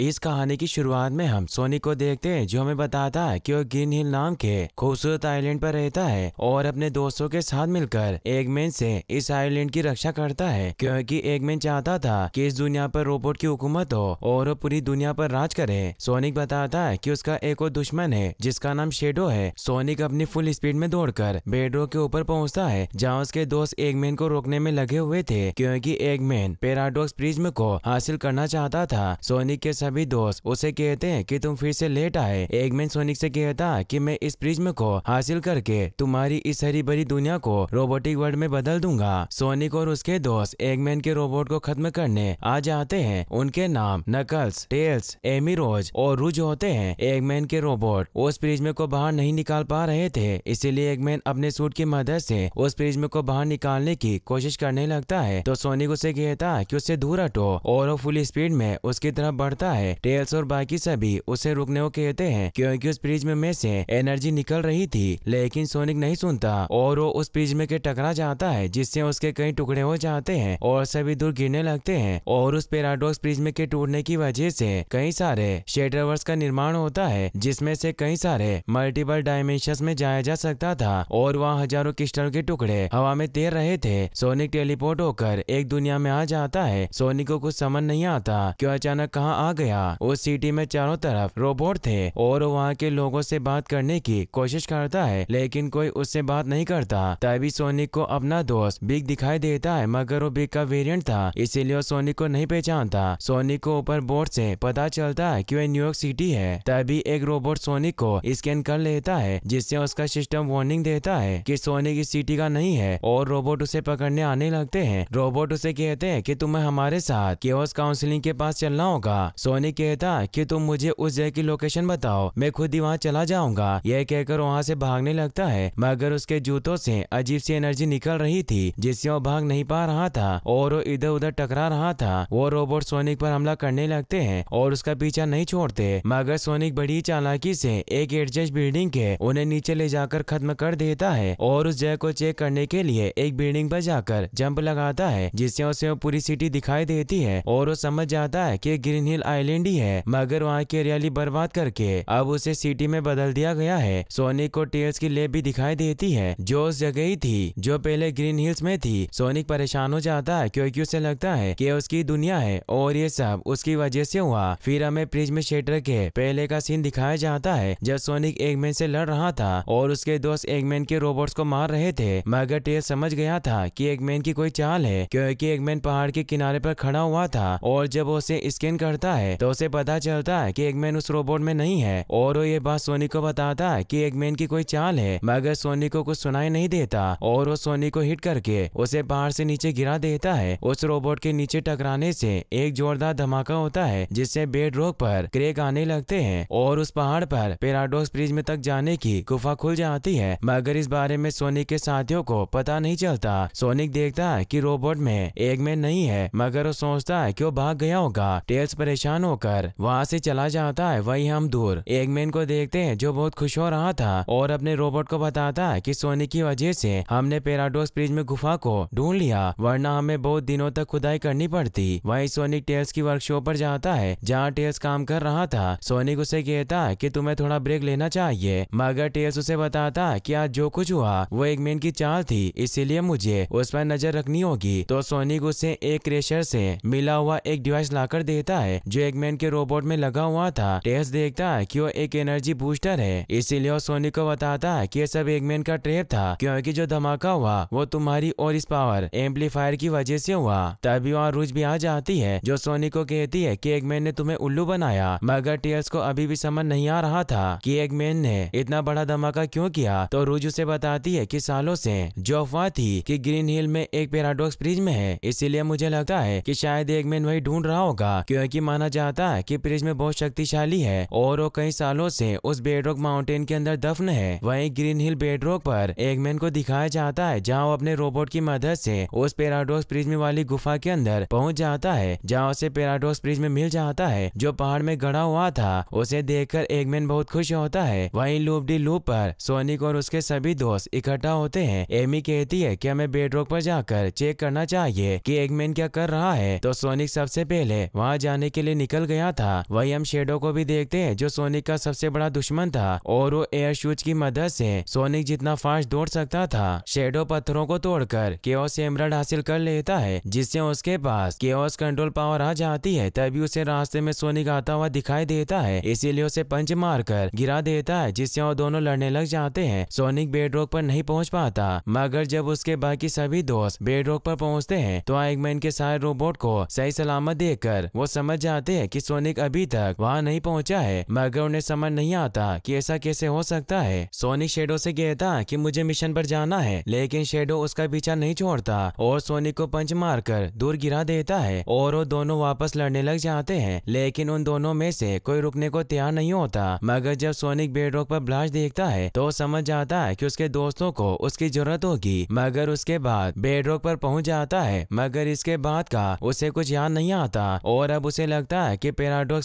इस कहानी की शुरुआत में हम सोनी को देखते हैं जो हमें बताता है कि वो गिन हिल नाम के खूबसूरत आइलैंड पर रहता है और अपने दोस्तों के साथ मिलकर एगमेन से इस आइलैंड की रक्षा करता है क्योंकि एगमेन चाहता था कि इस दुनिया पर रोबोट की हुकूमत हो और वो पूरी दुनिया पर राज करे सोनिक बताता है की उसका एक और दुश्मन है जिसका नाम शेडो है सोनिक अपनी फुल स्पीड में दौड़कर बेडरो के ऊपर पहुँचता है जहाँ उसके दोस्त एगमेन को रोकने में लगे हुए थे क्योंकि एगमेन पेराडोक्स प्रिज्म को हासिल करना चाहता था सोनिक के सभी दोस्त उसे कहते हैं कि तुम फिर से लेट आए एगमैन सोनिक से कहता कि मैं इस प्रिज्म को हासिल करके तुम्हारी इस हरी भरी दुनिया को रोबोटिक वर्ल्ड में बदल दूंगा सोनिक और उसके दोस्त एगमैन के रोबोट को खत्म करने आ जाते हैं उनके नाम नकल्स टेल्स एमिरोज और रुज होते हैं एगमैन के रोबोट उस प्रिज्म को बाहर नहीं निकाल पा रहे थे इसीलिए एगमैन अपने सूट की मदद से उस प्रिज्म को बाहर निकालने की कोशिश करने लगता है तो सोनिक उसे कहता कि उससे दूर हटो और वो फुल स्पीड में उसकी तरफ बढ़ता है टेल्स और बाकी सभी उसे रुकने को कहते हैं क्योंकि उस फ्रिज में, में से एनर्जी निकल रही थी लेकिन सोनिक नहीं सुनता और वो उस फ्रिज में के टकरा जाता है जिससे उसके कई टुकड़े हो जाते हैं और सभी दूर गिरने लगते हैं और उस पेराडोक्स फ्रिज में के टूटने की वजह से कई सारे शेटरवर्स का निर्माण होता है जिसमे से कई सारे मल्टीपल डायमेंशन में जाया जा सकता था और वहाँ हजारों क्रिस्टल के टुकड़े हवा में तैर रहे थे सोनिक टेलीपोर्ट होकर एक दुनिया में आ जाता है सोनिक को कुछ समझ नहीं आता क्यों अचानक कहाँ आ गए गया उस सिटी में चारों तरफ रोबोट थे और वहाँ के लोगों से बात करने की कोशिश करता है लेकिन कोई उससे बात नहीं करता तभी सोनिक को अपना दोस्त बिग दिखाई देता है मगर वो बिग का वेरियंट था इसीलिए सोनिक को नहीं पहचानता सोनिक को ऊपर बोर्ड से पता चलता है कि वह न्यूयॉर्क सिटी है तभी एक रोबोट सोनिक को स्कैन कर लेता है जिससे उसका सिस्टम वार्निंग देता है कि सोनिक इस सिटी का नहीं है और रोबोट उसे पकड़ने आने लगते हैं रोबोट उसे कहते हैं कि तुम्हें हमारे साथ केवस काउंसिलिंग के पास चलना होगा टोनी कहता कि तुम मुझे उस जगह की लोकेशन बताओ मैं खुद ही वहाँ चला जाऊंगा यह कहकर वहाँ से भागने लगता है मगर उसके जूतों से अजीब सी एनर्जी निकल रही थी जिससे वो भाग नहीं पा रहा था और वो इधर उधर टकरा रहा था वो रोबोट सोनिक पर हमला करने लगते है और उसका पीछा नहीं छोड़ते मगर सोनिक बड़ी चालाकी से एक एडजस्ट बिल्डिंग के उन्हें नीचे ले जाकर खत्म कर देता है और उस जगह को चेक करने के लिए एक बिल्डिंग पर जाकर जंप लगाता है जिससे उसे पूरी सिटी दिखाई देती है और वो समझ जाता है की ग्रीन हिल आइलैंड आइलैंड ही है मगर वहाँ की हरियाली बर्बाद करके अब उसे सिटी में बदल दिया गया है सोनिक को टेल्स की लेप भी दिखाई देती है जो उस जगह ही थी जो पहले ग्रीन हिल्स में थी सोनिक परेशान हो जाता है क्योंकि उसे लगता है कि उसकी दुनिया है और ये सब उसकी वजह से हुआ फिर हमें फ्रिज में शेटर के पहले का सीन दिखाया जाता है जब सोनिक एगमैन से लड़ रहा था और उसके दोस्त एगमैन के रोबोट्स को मार रहे थे मगर टेल्स समझ गया था कि एगमैन की कोई चाल है क्योंकि एगमैन पहाड़ के किनारे पर खड़ा हुआ था और जब उसे स्कैन करता है है तो उसे पता चलता है कि एगमैन उस रोबोट में नहीं है और वो ये बात सोनी को बताता है कि एगमैन की कोई चाल है मगर सोनी को कुछ सुनाई नहीं देता और वो सोनी को हिट करके उसे पहाड़ से नीचे गिरा देता है उस रोबोट के नीचे टकराने से एक जोरदार धमाका होता है जिससे बेड रोग पर क्रेक आने लगते हैं और उस पहाड़ पर पेराडोक्स ब्रिज में तक जाने की गुफा खुल जाती है मगर इस बारे में सोनिक के साथियों को पता नहीं चलता सोनिक देखता है कि रोबोट में एगमैन नहीं है मगर वो सोचता है कि वो भाग गया होगा टेल्स परेशान परेशान होकर वहाँ से चला जाता है वही हम दूर एगमैन को देखते हैं जो बहुत खुश हो रहा था और अपने रोबोट को बताता है कि सोने की वजह से हमने पेराडोस ब्रिज में गुफा को ढूंढ लिया वरना हमें बहुत दिनों तक खुदाई करनी पड़ती वही सोनिक टेल्स की वर्कशॉप पर जाता है जहाँ टेल्स काम कर रहा था सोनिक उसे कहता है की तुम्हें थोड़ा ब्रेक लेना चाहिए मगर टेल्स उसे बताता है की आज जो कुछ हुआ वो एगमैन की चाल थी इसीलिए मुझे उस पर नजर रखनी होगी तो सोनिक उसे एक क्रेशर से मिला हुआ एक डिवाइस लाकर देता है जो एगमैन के रोबोट में लगा हुआ था टेस देखता है की वो एक एनर्जी बूस्टर है इसीलिए वो सोनी को बताता है की ये सब एगमैन का ट्रेप था क्योंकि जो धमाका हुआ वो तुम्हारी और इस पावर एम्पलीफायर की वजह से हुआ तभी वहाँ रूज भी आ जाती है जो सोनी को कहती है की एगमैन ने तुम्हें उल्लू बनाया मगर टेस्ट को अभी भी समझ नहीं आ रहा था कि एगमैन ने इतना बड़ा धमाका क्यों किया तो रूज उसे बताती है कि सालों से जो अफवाह थी कि ग्रीन हिल में एक पेराडोक्स फ्रिज में है इसीलिए मुझे लगता है कि शायद एगमैन वही ढूंढ रहा होगा क्योंकि माना जाता है कि प्रिज में बहुत शक्तिशाली है और वो कई सालों से उस बेडरॉक माउंटेन के अंदर दफन है वहीं ग्रीन हिल बेडरॉक पर एगमैन को दिखाया जाता है जहाँ वो अपने रोबोट की मदद ऐसी उस पेराडोस प्रिज्म वाली गुफा के अंदर पहुँच जाता है जहाँ उसे प्रिज में मिल जाता है जो पहाड़ में गड़ा हुआ था उसे एक मैन बहुत खुश होता है वही लूप डी लूप पर सोनिक और उसके सभी दोस्त इकट्ठा होते हैं एमी कहती है कि हमें बेडरॉक पर जाकर चेक करना चाहिए कि एगमैन क्या कर रहा है तो सोनिक सबसे पहले वहाँ जाने के लिए निकल गया था वही हम शेडो को भी देखते हैं जो सोनिक का सबसे बड़ा दुश्मन था और वो एयर शूज की मदद से सोनिक जितना फास्ट दौड़ सकता था शेडो पत्थरों को तोड़कर केओस एमरल्ड हासिल कर लेता है जिससे उसके पास केओस कंट्रोल पावर आ जाती है तभी उसे रास्ते में सोनिक आता हुआ दिखाई देता है इसीलिए उसे पंच मारकर गिरा देता है जिससे वो दोनों लड़ने लग जाते हैं सोनिक बेडरोक पर नहीं पहुंच पाता मगर जब उसके बाकी सभी दोस्त बेडरोक पर पहुंचते हैं तो आइगमैन के सारे रोबोट को सही सलामत कर वो समझ जाते बताते हैं कि सोनिक अभी तक वहाँ नहीं पहुँचा है मगर उन्हें समझ नहीं आता कि ऐसा कैसे हो सकता है सोनिक शेडो से कहता कि मुझे मिशन पर जाना है लेकिन शेडो उसका पीछा नहीं छोड़ता और सोनिक को पंच मारकर दूर गिरा देता है और वो दोनों वापस लड़ने लग जाते हैं लेकिन उन दोनों में से कोई रुकने को तैयार नहीं होता मगर जब सोनिक बेडरॉक पर ब्लास्ट देखता है तो समझ जाता है की उसके दोस्तों को उसकी जरूरत होगी मगर उसके बाद बेडरॉक पर पहुँच जाता है मगर इसके बाद का उसे कुछ याद नहीं आता और अब उसे लगता कि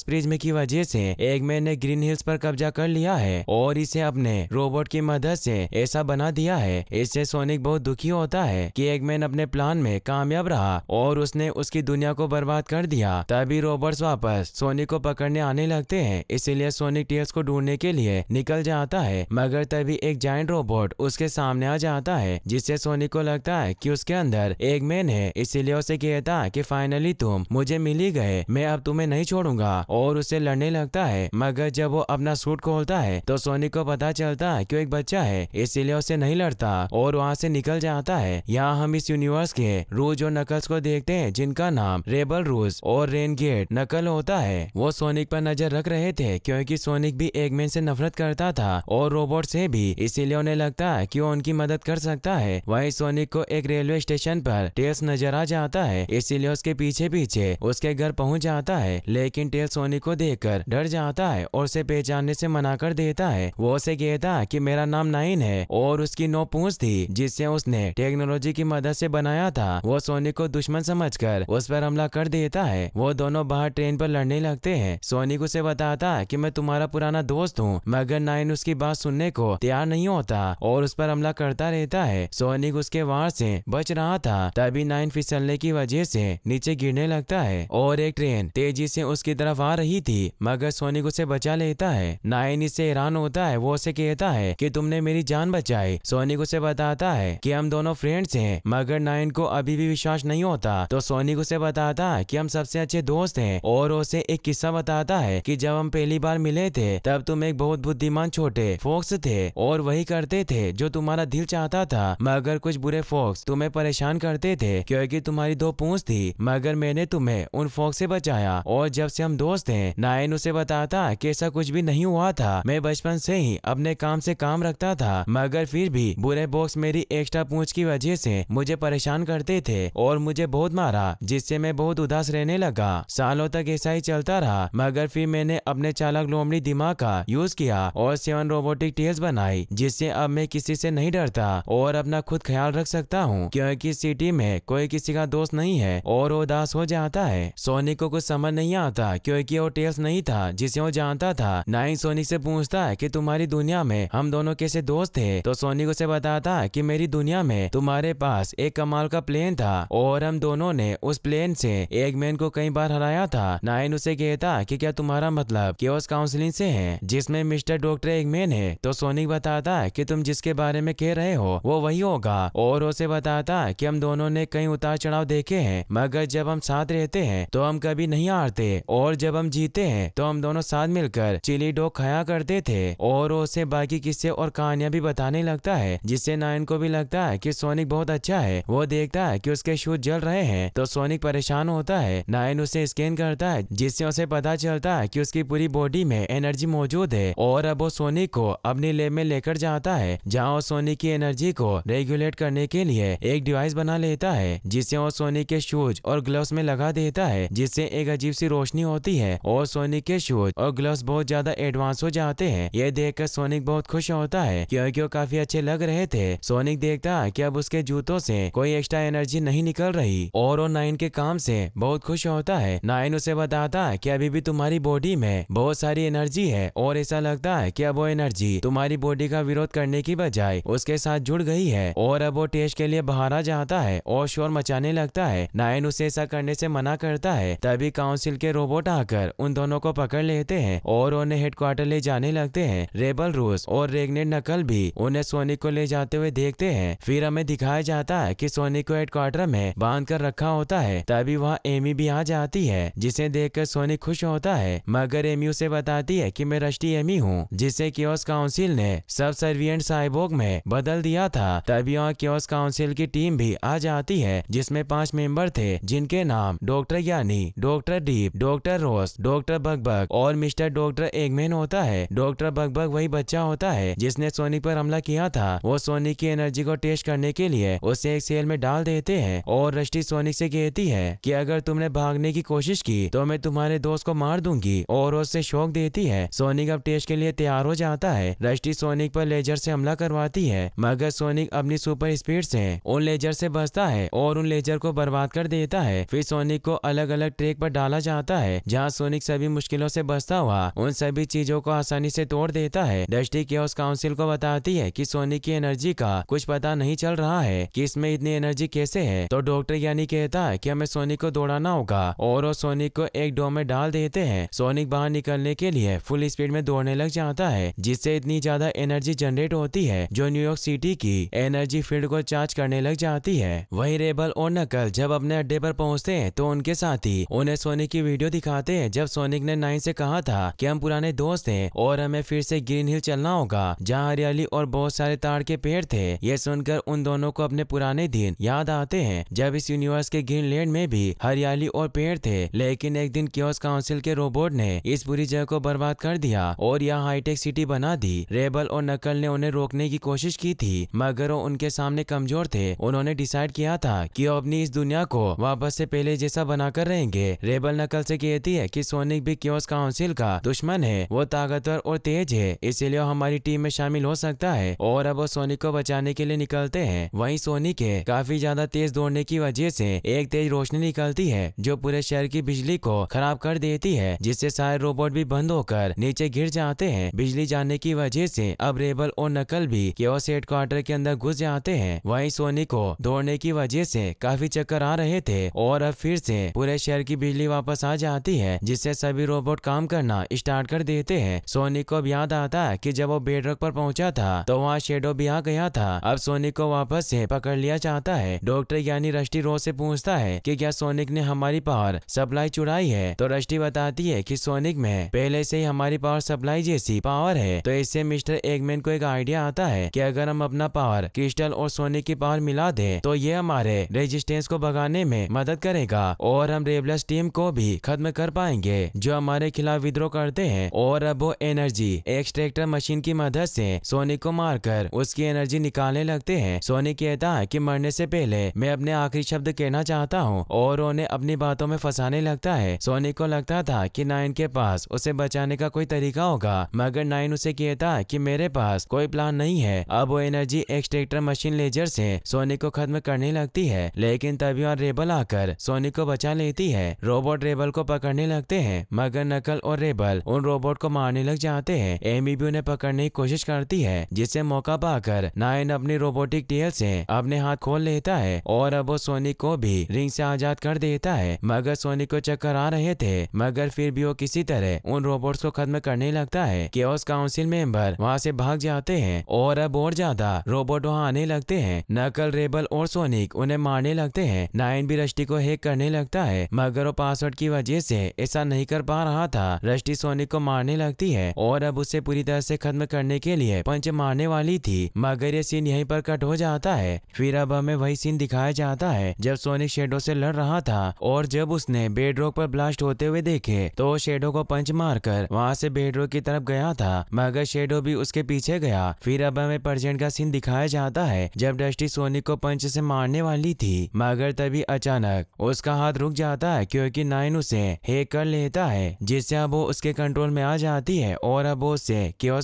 ब्रिज में की वजह से एगमैन ने ग्रीन हिल्स पर कब्जा कर लिया है और इसे अपने रोबोट की मदद से ऐसा बना दिया है इससे सोनिक बहुत दुखी होता है कि एगमैन अपने प्लान में कामयाब रहा और उसने उसकी दुनिया को बर्बाद कर दिया तभी रोबोट वापस सोनिक को पकड़ने आने लगते है इसीलिए सोनिक टेल्स को ढूंढने के लिए निकल जाता है मगर तभी एक जाइंट रोबोट उसके सामने आ जाता है जिससे सोनिक को लगता है की उसके अंदर एगमैन है इसीलिए उसे कहता है की फाइनली तुम मुझे मिली गए मैं अब तुम्हें नहीं छोड़ूंगा और उससे लड़ने लगता है मगर जब वो अपना सूट खोलता है तो सोनी को पता चलता है की एक बच्चा है इसीलिए उसे नहीं लड़ता और वहाँ से निकल जाता है यहाँ हम इस यूनिवर्स के रूज और नकल्स को देखते हैं जिनका नाम रेबल रूज और रेन गेट नकल होता है वो सोनिक पर नजर रख रहे थे क्योंकि सोनिक भी एक मैन से नफरत करता था और रोबोट से भी इसीलिए उन्हें लगता है की वो उनकी मदद कर सकता है वही सोनिक को एक रेलवे स्टेशन पर टेस्ट नजर आ जाता है इसीलिए उसके पीछे पीछे उसके घर पहुँच जाता है लेकिन टेल सोनी को देख डर जाता है और उसे पहचानने से मना कर देता है वो उसे कहता कि मेरा नाम नाइन है और उसकी नौ पूछ थी जिसे उसने टेक्नोलॉजी की मदद से बनाया था वो सोनी को दुश्मन समझकर उस पर हमला कर देता है वो दोनों बाहर ट्रेन पर लड़ने लगते हैं सोनिक उसे बताता है कि मैं तुम्हारा पुराना दोस्त हूँ मगर नाइन उसकी बात सुनने को तैयार नहीं होता और उस पर हमला करता रहता है सोनिक उसके वार से बच रहा था तभी नाइन फिसलने की वजह से नीचे गिरने लगता है और एक ट्रेन तेजी से उसकी तरफ आ रही थी मगर सोनिक उसे बचा लेता है नाइन इससे हैरान होता है वो उसे कहता है कि तुमने मेरी जान बचाई सोनिक उसे बताता है कि हम दोनों फ्रेंड्स हैं मगर नाइन को अभी भी विश्वास नहीं होता तो सोनिक उसे बताता है कि हम सबसे अच्छे दोस्त हैं और उसे एक किस्सा बताता है कि जब हम पहली बार मिले थे तब तुम एक बहुत बुद्धिमान छोटे फोक्स थे और वही करते थे जो तुम्हारा दिल चाहता था मगर कुछ बुरे फोक्स तुम्हें परेशान करते थे क्योंकि तुम्हारी दो पूंछ थी मगर मैंने तुम्हें उन फोक्स से बचाया और जब से हम दोस्त हैं नायन उसे बताता कि ऐसा कुछ भी नहीं हुआ था मैं बचपन से ही अपने काम से काम रखता था मगर फिर भी बुरे बॉक्स मेरी एक्स्ट्रा पूछ की वजह से मुझे परेशान करते थे और मुझे बहुत मारा जिससे मैं बहुत उदास रहने लगा सालों तक ऐसा ही चलता रहा मगर फिर मैंने अपने चालक लोमड़ी दिमाग का यूज किया और सेवन रोबोटिक टेल्स बनाई जिससे अब मैं किसी से नहीं डरता और अपना खुद ख्याल रख सकता हूँ क्योंकि सिटी में कोई किसी का दोस्त नहीं है और उदास हो जाता है सोनी को कुछ समझ नहीं आता क्योंकि वो टेल्स नहीं था जिसे वो जानता था नाइन सोनिक से पूछता है कि तुम्हारी दुनिया में हम दोनों कैसे दोस्त थे तो सोनिक उसे बताता की कि मेरी दुनिया में तुम्हारे पास एक कमाल का प्लेन था और हम दोनों ने उस प्लेन से एक मैन को कई बार हराया था नाइन उसे कहता कि क्या तुम्हारा मतलब कि उस काउंसलिंग से है जिसमें मिस्टर डॉक्टर एक मैन है तो सोनिक बताता है कि तुम जिसके बारे में कह रहे हो वो वही होगा और उसे बताता कि हम दोनों ने कई उतार चढ़ाव देखे हैं मगर जब हम साथ रहते हैं तो हम कभी नहीं आ मारते और जब हम जीते हैं तो हम दोनों साथ मिलकर चिली डॉग खाया करते थे और उसे बाकी किस्से और कहानियां भी बताने लगता है जिससे नायन को भी लगता है कि सोनिक बहुत अच्छा है वो देखता है कि उसके शूज जल रहे हैं तो सोनिक परेशान होता है नायन उसे स्कैन करता है जिससे उसे पता चलता है की उसकी पूरी बॉडी में एनर्जी मौजूद है और अब वो सोनिक को अपनी लेब में लेकर जाता है जहाँ वो सोनिक की एनर्जी को रेगुलेट करने के लिए एक डिवाइस बना लेता है जिसे वो सोनिक के शूज और ग्लव्स में लगा देता है जिससे एक अजीब सी रोशनी होती है और सोनिक के शूज और ग्लव्स बहुत ज्यादा एडवांस हो जाते हैं ये देखकर सोनिक बहुत खुश होता है क्योंकि वो काफी अच्छे लग रहे थे सोनिक देखता है कि अब उसके जूतों से कोई एक्स्ट्रा एनर्जी नहीं निकल रही और वो नाइन के काम से बहुत खुश होता है नाइन उसे बताता है की अभी भी तुम्हारी बॉडी में बहुत सारी एनर्जी है और ऐसा लगता है की अब वो एनर्जी तुम्हारी बॉडी का विरोध करने की बजाय उसके साथ जुड़ गई है और अब वो टेस्ट के लिए बाहर आ जाता है और शोर मचाने लगता है नाइन उसे ऐसा करने से मना करता है तभी काउंसिल काउंसिल के रोबोट आकर उन दोनों को पकड़ लेते हैं और उन्हें हेडक्वार्टर ले जाने लगते हैं रेबल रूस और रेगनेट नकल भी उन्हें सोनिक को ले जाते हुए देखते हैं फिर हमें दिखाया जाता है की सोनिक को हेडक्वार्टर में बांध कर रखा होता है तभी वहाँ एमी भी आ जाती है जिसे देख कर सोनिक खुश होता है मगर एमी उसे बताती है की मैं रश्टी एमी हूँ जिसे क्योस काउंसिल ने सब सर्वियंट साइबोग में बदल दिया था तभी वहाँ क्योस काउंसिल की टीम भी आ जाती है जिसमें पांच मेंबर थे जिनके नाम डॉक्टर यानी डॉक्टर डी दीप डॉक्टर रोस डॉक्टर बगबग और मिस्टर डॉक्टर एगमैन होता है डॉक्टर बगबग वही बच्चा होता है जिसने सोनिक पर हमला किया था वो सोनिक की एनर्जी को टेस्ट करने के लिए उसे एक सेल में डाल देते हैं और रश्टि सोनिक से कहती है कि अगर तुमने भागने की कोशिश की तो मैं तुम्हारे दोस्त को मार दूंगी और उससे शौक देती है सोनिक अब टेस्ट के लिए तैयार हो जाता है रश्टि सोनिक पर लेजर से हमला करवाती है मगर सोनिक अपनी सुपर स्पीड से उन लेजर से बचता है और उन लेजर को बर्बाद कर देता है फिर सोनिक को अलग अलग ट्रैक पर डाला जाता जाता है जहाँ सोनिक सभी मुश्किलों से बचता हुआ उन सभी चीजों को आसानी से तोड़ देता है डस्टी के उस काउंसिल को बताती है कि सोनिक की एनर्जी का कुछ पता नहीं चल रहा है कि इसमें इतनी एनर्जी कैसे है तो डॉक्टर यानी कहता है कि हमें सोनिक को दौड़ाना होगा और वो सोनिक को एक डो में डाल देते हैं सोनिक बाहर निकलने के लिए फुल स्पीड में दौड़ने लग जाता है जिससे इतनी ज्यादा एनर्जी जनरेट होती है जो न्यूयॉर्क सिटी की एनर्जी फील्ड को चार्ज करने लग जाती है वही रेबल और नकल जब अपने अड्डे पर पहुंचते हैं तो उनके साथ ही उन्हें सोनिक की की वीडियो दिखाते हैं जब सोनिक ने नाइन से कहा था कि हम पुराने दोस्त हैं और हमें फिर से ग्रीन हिल चलना होगा जहाँ हरियाली और बहुत सारे ताड़ के पेड़ थे ये सुनकर उन दोनों को अपने पुराने दिन याद आते हैं जब इस यूनिवर्स के ग्रीन लैंड में भी हरियाली और पेड़ थे लेकिन एक दिन क्योस काउंसिल के रोबोट ने इस पूरी जगह को बर्बाद कर दिया और यहाँ हाईटेक सिटी बना दी रेबल और नकल ने उन्हें रोकने की कोशिश की थी मगर वो उनके सामने कमजोर थे उन्होंने डिसाइड किया था कि वो अपनी इस दुनिया को वापस से पहले जैसा बनाकर रहेंगे रेबल नकल नकल से कहती है कि सोनिक भी क्योस काउंसिल का दुश्मन है वो ताकतवर और तेज है इसीलिए हमारी टीम में शामिल हो सकता है और अब वो सोनिक को बचाने के लिए निकलते हैं वहीं सोनिक है काफी ज्यादा तेज दौड़ने की वजह से एक तेज रोशनी निकलती है जो पूरे शहर की बिजली को खराब कर देती है जिससे सारे रोबोट भी बंद होकर नीचे गिर जाते हैं बिजली जाने की वजह से अब रेबल और नकल भी क्योस हेडक्वार्टर के अंदर घुस जाते हैं वही सोनिक को दौड़ने की वजह से काफी चक्कर आ रहे थे और अब फिर से पूरे शहर की बिजली वापस वापस आ जाती है जिससे सभी रोबोट काम करना स्टार्ट कर देते हैं सोनी को अब याद आता है कि जब वो बेडरक पर पहुंचा था तो वहाँ शेडो भी आ गया था अब सोनिक को वापस से पकड़ लिया जाता है डॉक्टर यानी रष्टि रोज से पूछता है कि क्या सोनिक ने हमारी पावर सप्लाई चुराई है तो रष्टि बताती है कि सोनिक में पहले से ही हमारी पावर सप्लाई जैसी पावर है तो इससे मिस्टर एगमैन को एक आइडिया आता है कि अगर हम अपना पावर क्रिस्टल और सोनिक की पावर मिला दे तो ये हमारे रेजिस्टेंस को भगाने में मदद करेगा और हम रेबलस टीम को भी खत्म कर पाएंगे जो हमारे खिलाफ विद्रोह करते हैं और अब वो एनर्जी एक्सट्रेक्टर मशीन की मदद से सोनी को मारकर उसकी एनर्जी निकालने लगते हैं सोनी कहता है कि मरने से पहले मैं अपने आखिरी शब्द कहना चाहता हूँ और उन्हें अपनी बातों में फंसाने लगता है सोनी को लगता था की नाइन के पास उसे बचाने का कोई तरीका होगा मगर नाइन उसे कहता की मेरे पास कोई प्लान नहीं है अब वो एनर्जी एक्सट्रेक्टर मशीन लेजर से सोनी को खत्म करने लगती है लेकिन तभी और रेबल आकर सोनी को बचा लेती है रोबोट रेबल को पकड़ने लगते हैं मगर नकल और रेबल उन रोबोट को मारने लग जाते हैं एमी भी उन्हें पकड़ने की कोशिश करती है जिससे मौका पाकर नायन अपनी रोबोटिक टेल से अपने हाथ खोल लेता है और अब वो सोनी को भी रिंग से आजाद कर देता है मगर सोनी को चक्कर आ रहे थे मगर फिर भी वो किसी तरह उन रोबोट्स को खत्म करने लगता है कि उस काउंसिल मेंबर वहाँ से भाग जाते हैं और अब और ज्यादा रोबोट वहाँ आने लगते हैं नकल रेबल और सोनिक उन्हें मारने लगते हैं नायन भी रश्टी को हैक करने लगता है मगर वो पासवर्ड की वजह से ऐसा नहीं कर पा रहा था रश्टि सोनिक को मारने लगती है और अब उसे पूरी तरह से खत्म करने के लिए पंच मारने वाली थी मगर ये सीन यहीं पर कट हो जाता है फिर अब हमें वही सीन दिखाया जाता है जब सोनिक शेडो से लड़ रहा था और जब उसने बेडरोक पर ब्लास्ट होते हुए देखे तो शेडो को पंच मारकर वहाँ से बेडरोक की तरफ गया था मगर शेडो भी उसके पीछे गया फिर अब हमें परजेंट का सीन दिखाया जाता है जब डस्टि सोनिक को पंच से मारने वाली थी मगर तभी अचानक उसका हाथ रुक जाता है क्योंकि नाइन डिवाइन उसे हेक कर लेता है जिससे अब वो उसके कंट्रोल में आ जाती है और अब वो उसे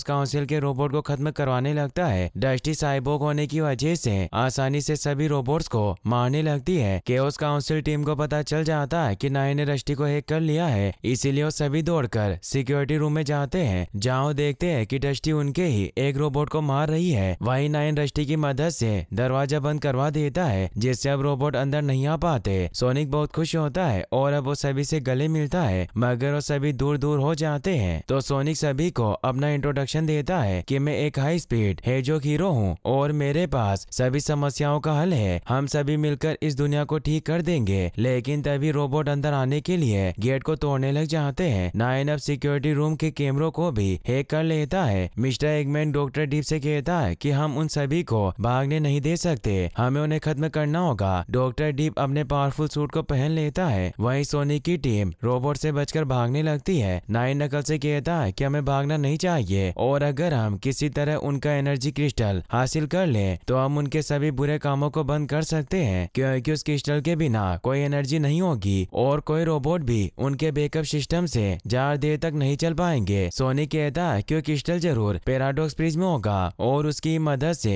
काउंसिल के रोबोट को खत्म करवाने लगता है डस्टी साइबोक होने की वजह से आसानी से सभी रोबोट्स को मारने लगती है केओस काउंसिल टीम को पता चल जाता है कि नाइन ने डस्टी को हेक कर लिया है इसीलिए वो सभी दौड़कर सिक्योरिटी रूम में जाते हैं जहाँ वो देखते है की डस्टी उनके ही एक रोबोट को मार रही है वही नाइन रश्टी की मदद से दरवाजा बंद करवा देता है जिससे अब रोबोट अंदर नहीं आ पाते सोनिक बहुत खुश होता है और अब वो सभी सभी से गले मिलता है मगर वो सभी दूर दूर हो जाते हैं तो सोनिक सभी को अपना इंट्रोडक्शन देता है कि मैं एक हाई स्पीड हेजोक हीरो हूँ और मेरे पास सभी समस्याओं का हल है हम सभी मिलकर इस दुनिया को ठीक कर देंगे लेकिन तभी रोबोट अंदर आने के लिए गेट को तोड़ने लग जाते हैं नाइन अब सिक्योरिटी रूम के कैमरों को भी हैक कर लेता है मिस्टर एगमैन डॉक्टर डीप से कहता है कि हम उन सभी को भागने नहीं दे सकते हमें उन्हें खत्म करना होगा डॉक्टर डीप अपने पावरफुल सूट को पहन लेता है वही सोनिक की टीम रोबोट से बचकर भागने लगती है नाइन नकल से कहता है कि हमें भागना नहीं चाहिए और अगर हम किसी तरह उनका एनर्जी क्रिस्टल हासिल कर ले तो हम उनके सभी बुरे कामों को बंद कर सकते हैं क्योंकि उस क्रिस्टल के बिना कोई एनर्जी नहीं होगी और कोई रोबोट भी उनके बेकअप सिस्टम से चार देर तक नहीं चल पाएंगे सोनी कहता है की क्रिस्टल जरूर पेराडोक्स प्रिज में होगा और उसकी मदद से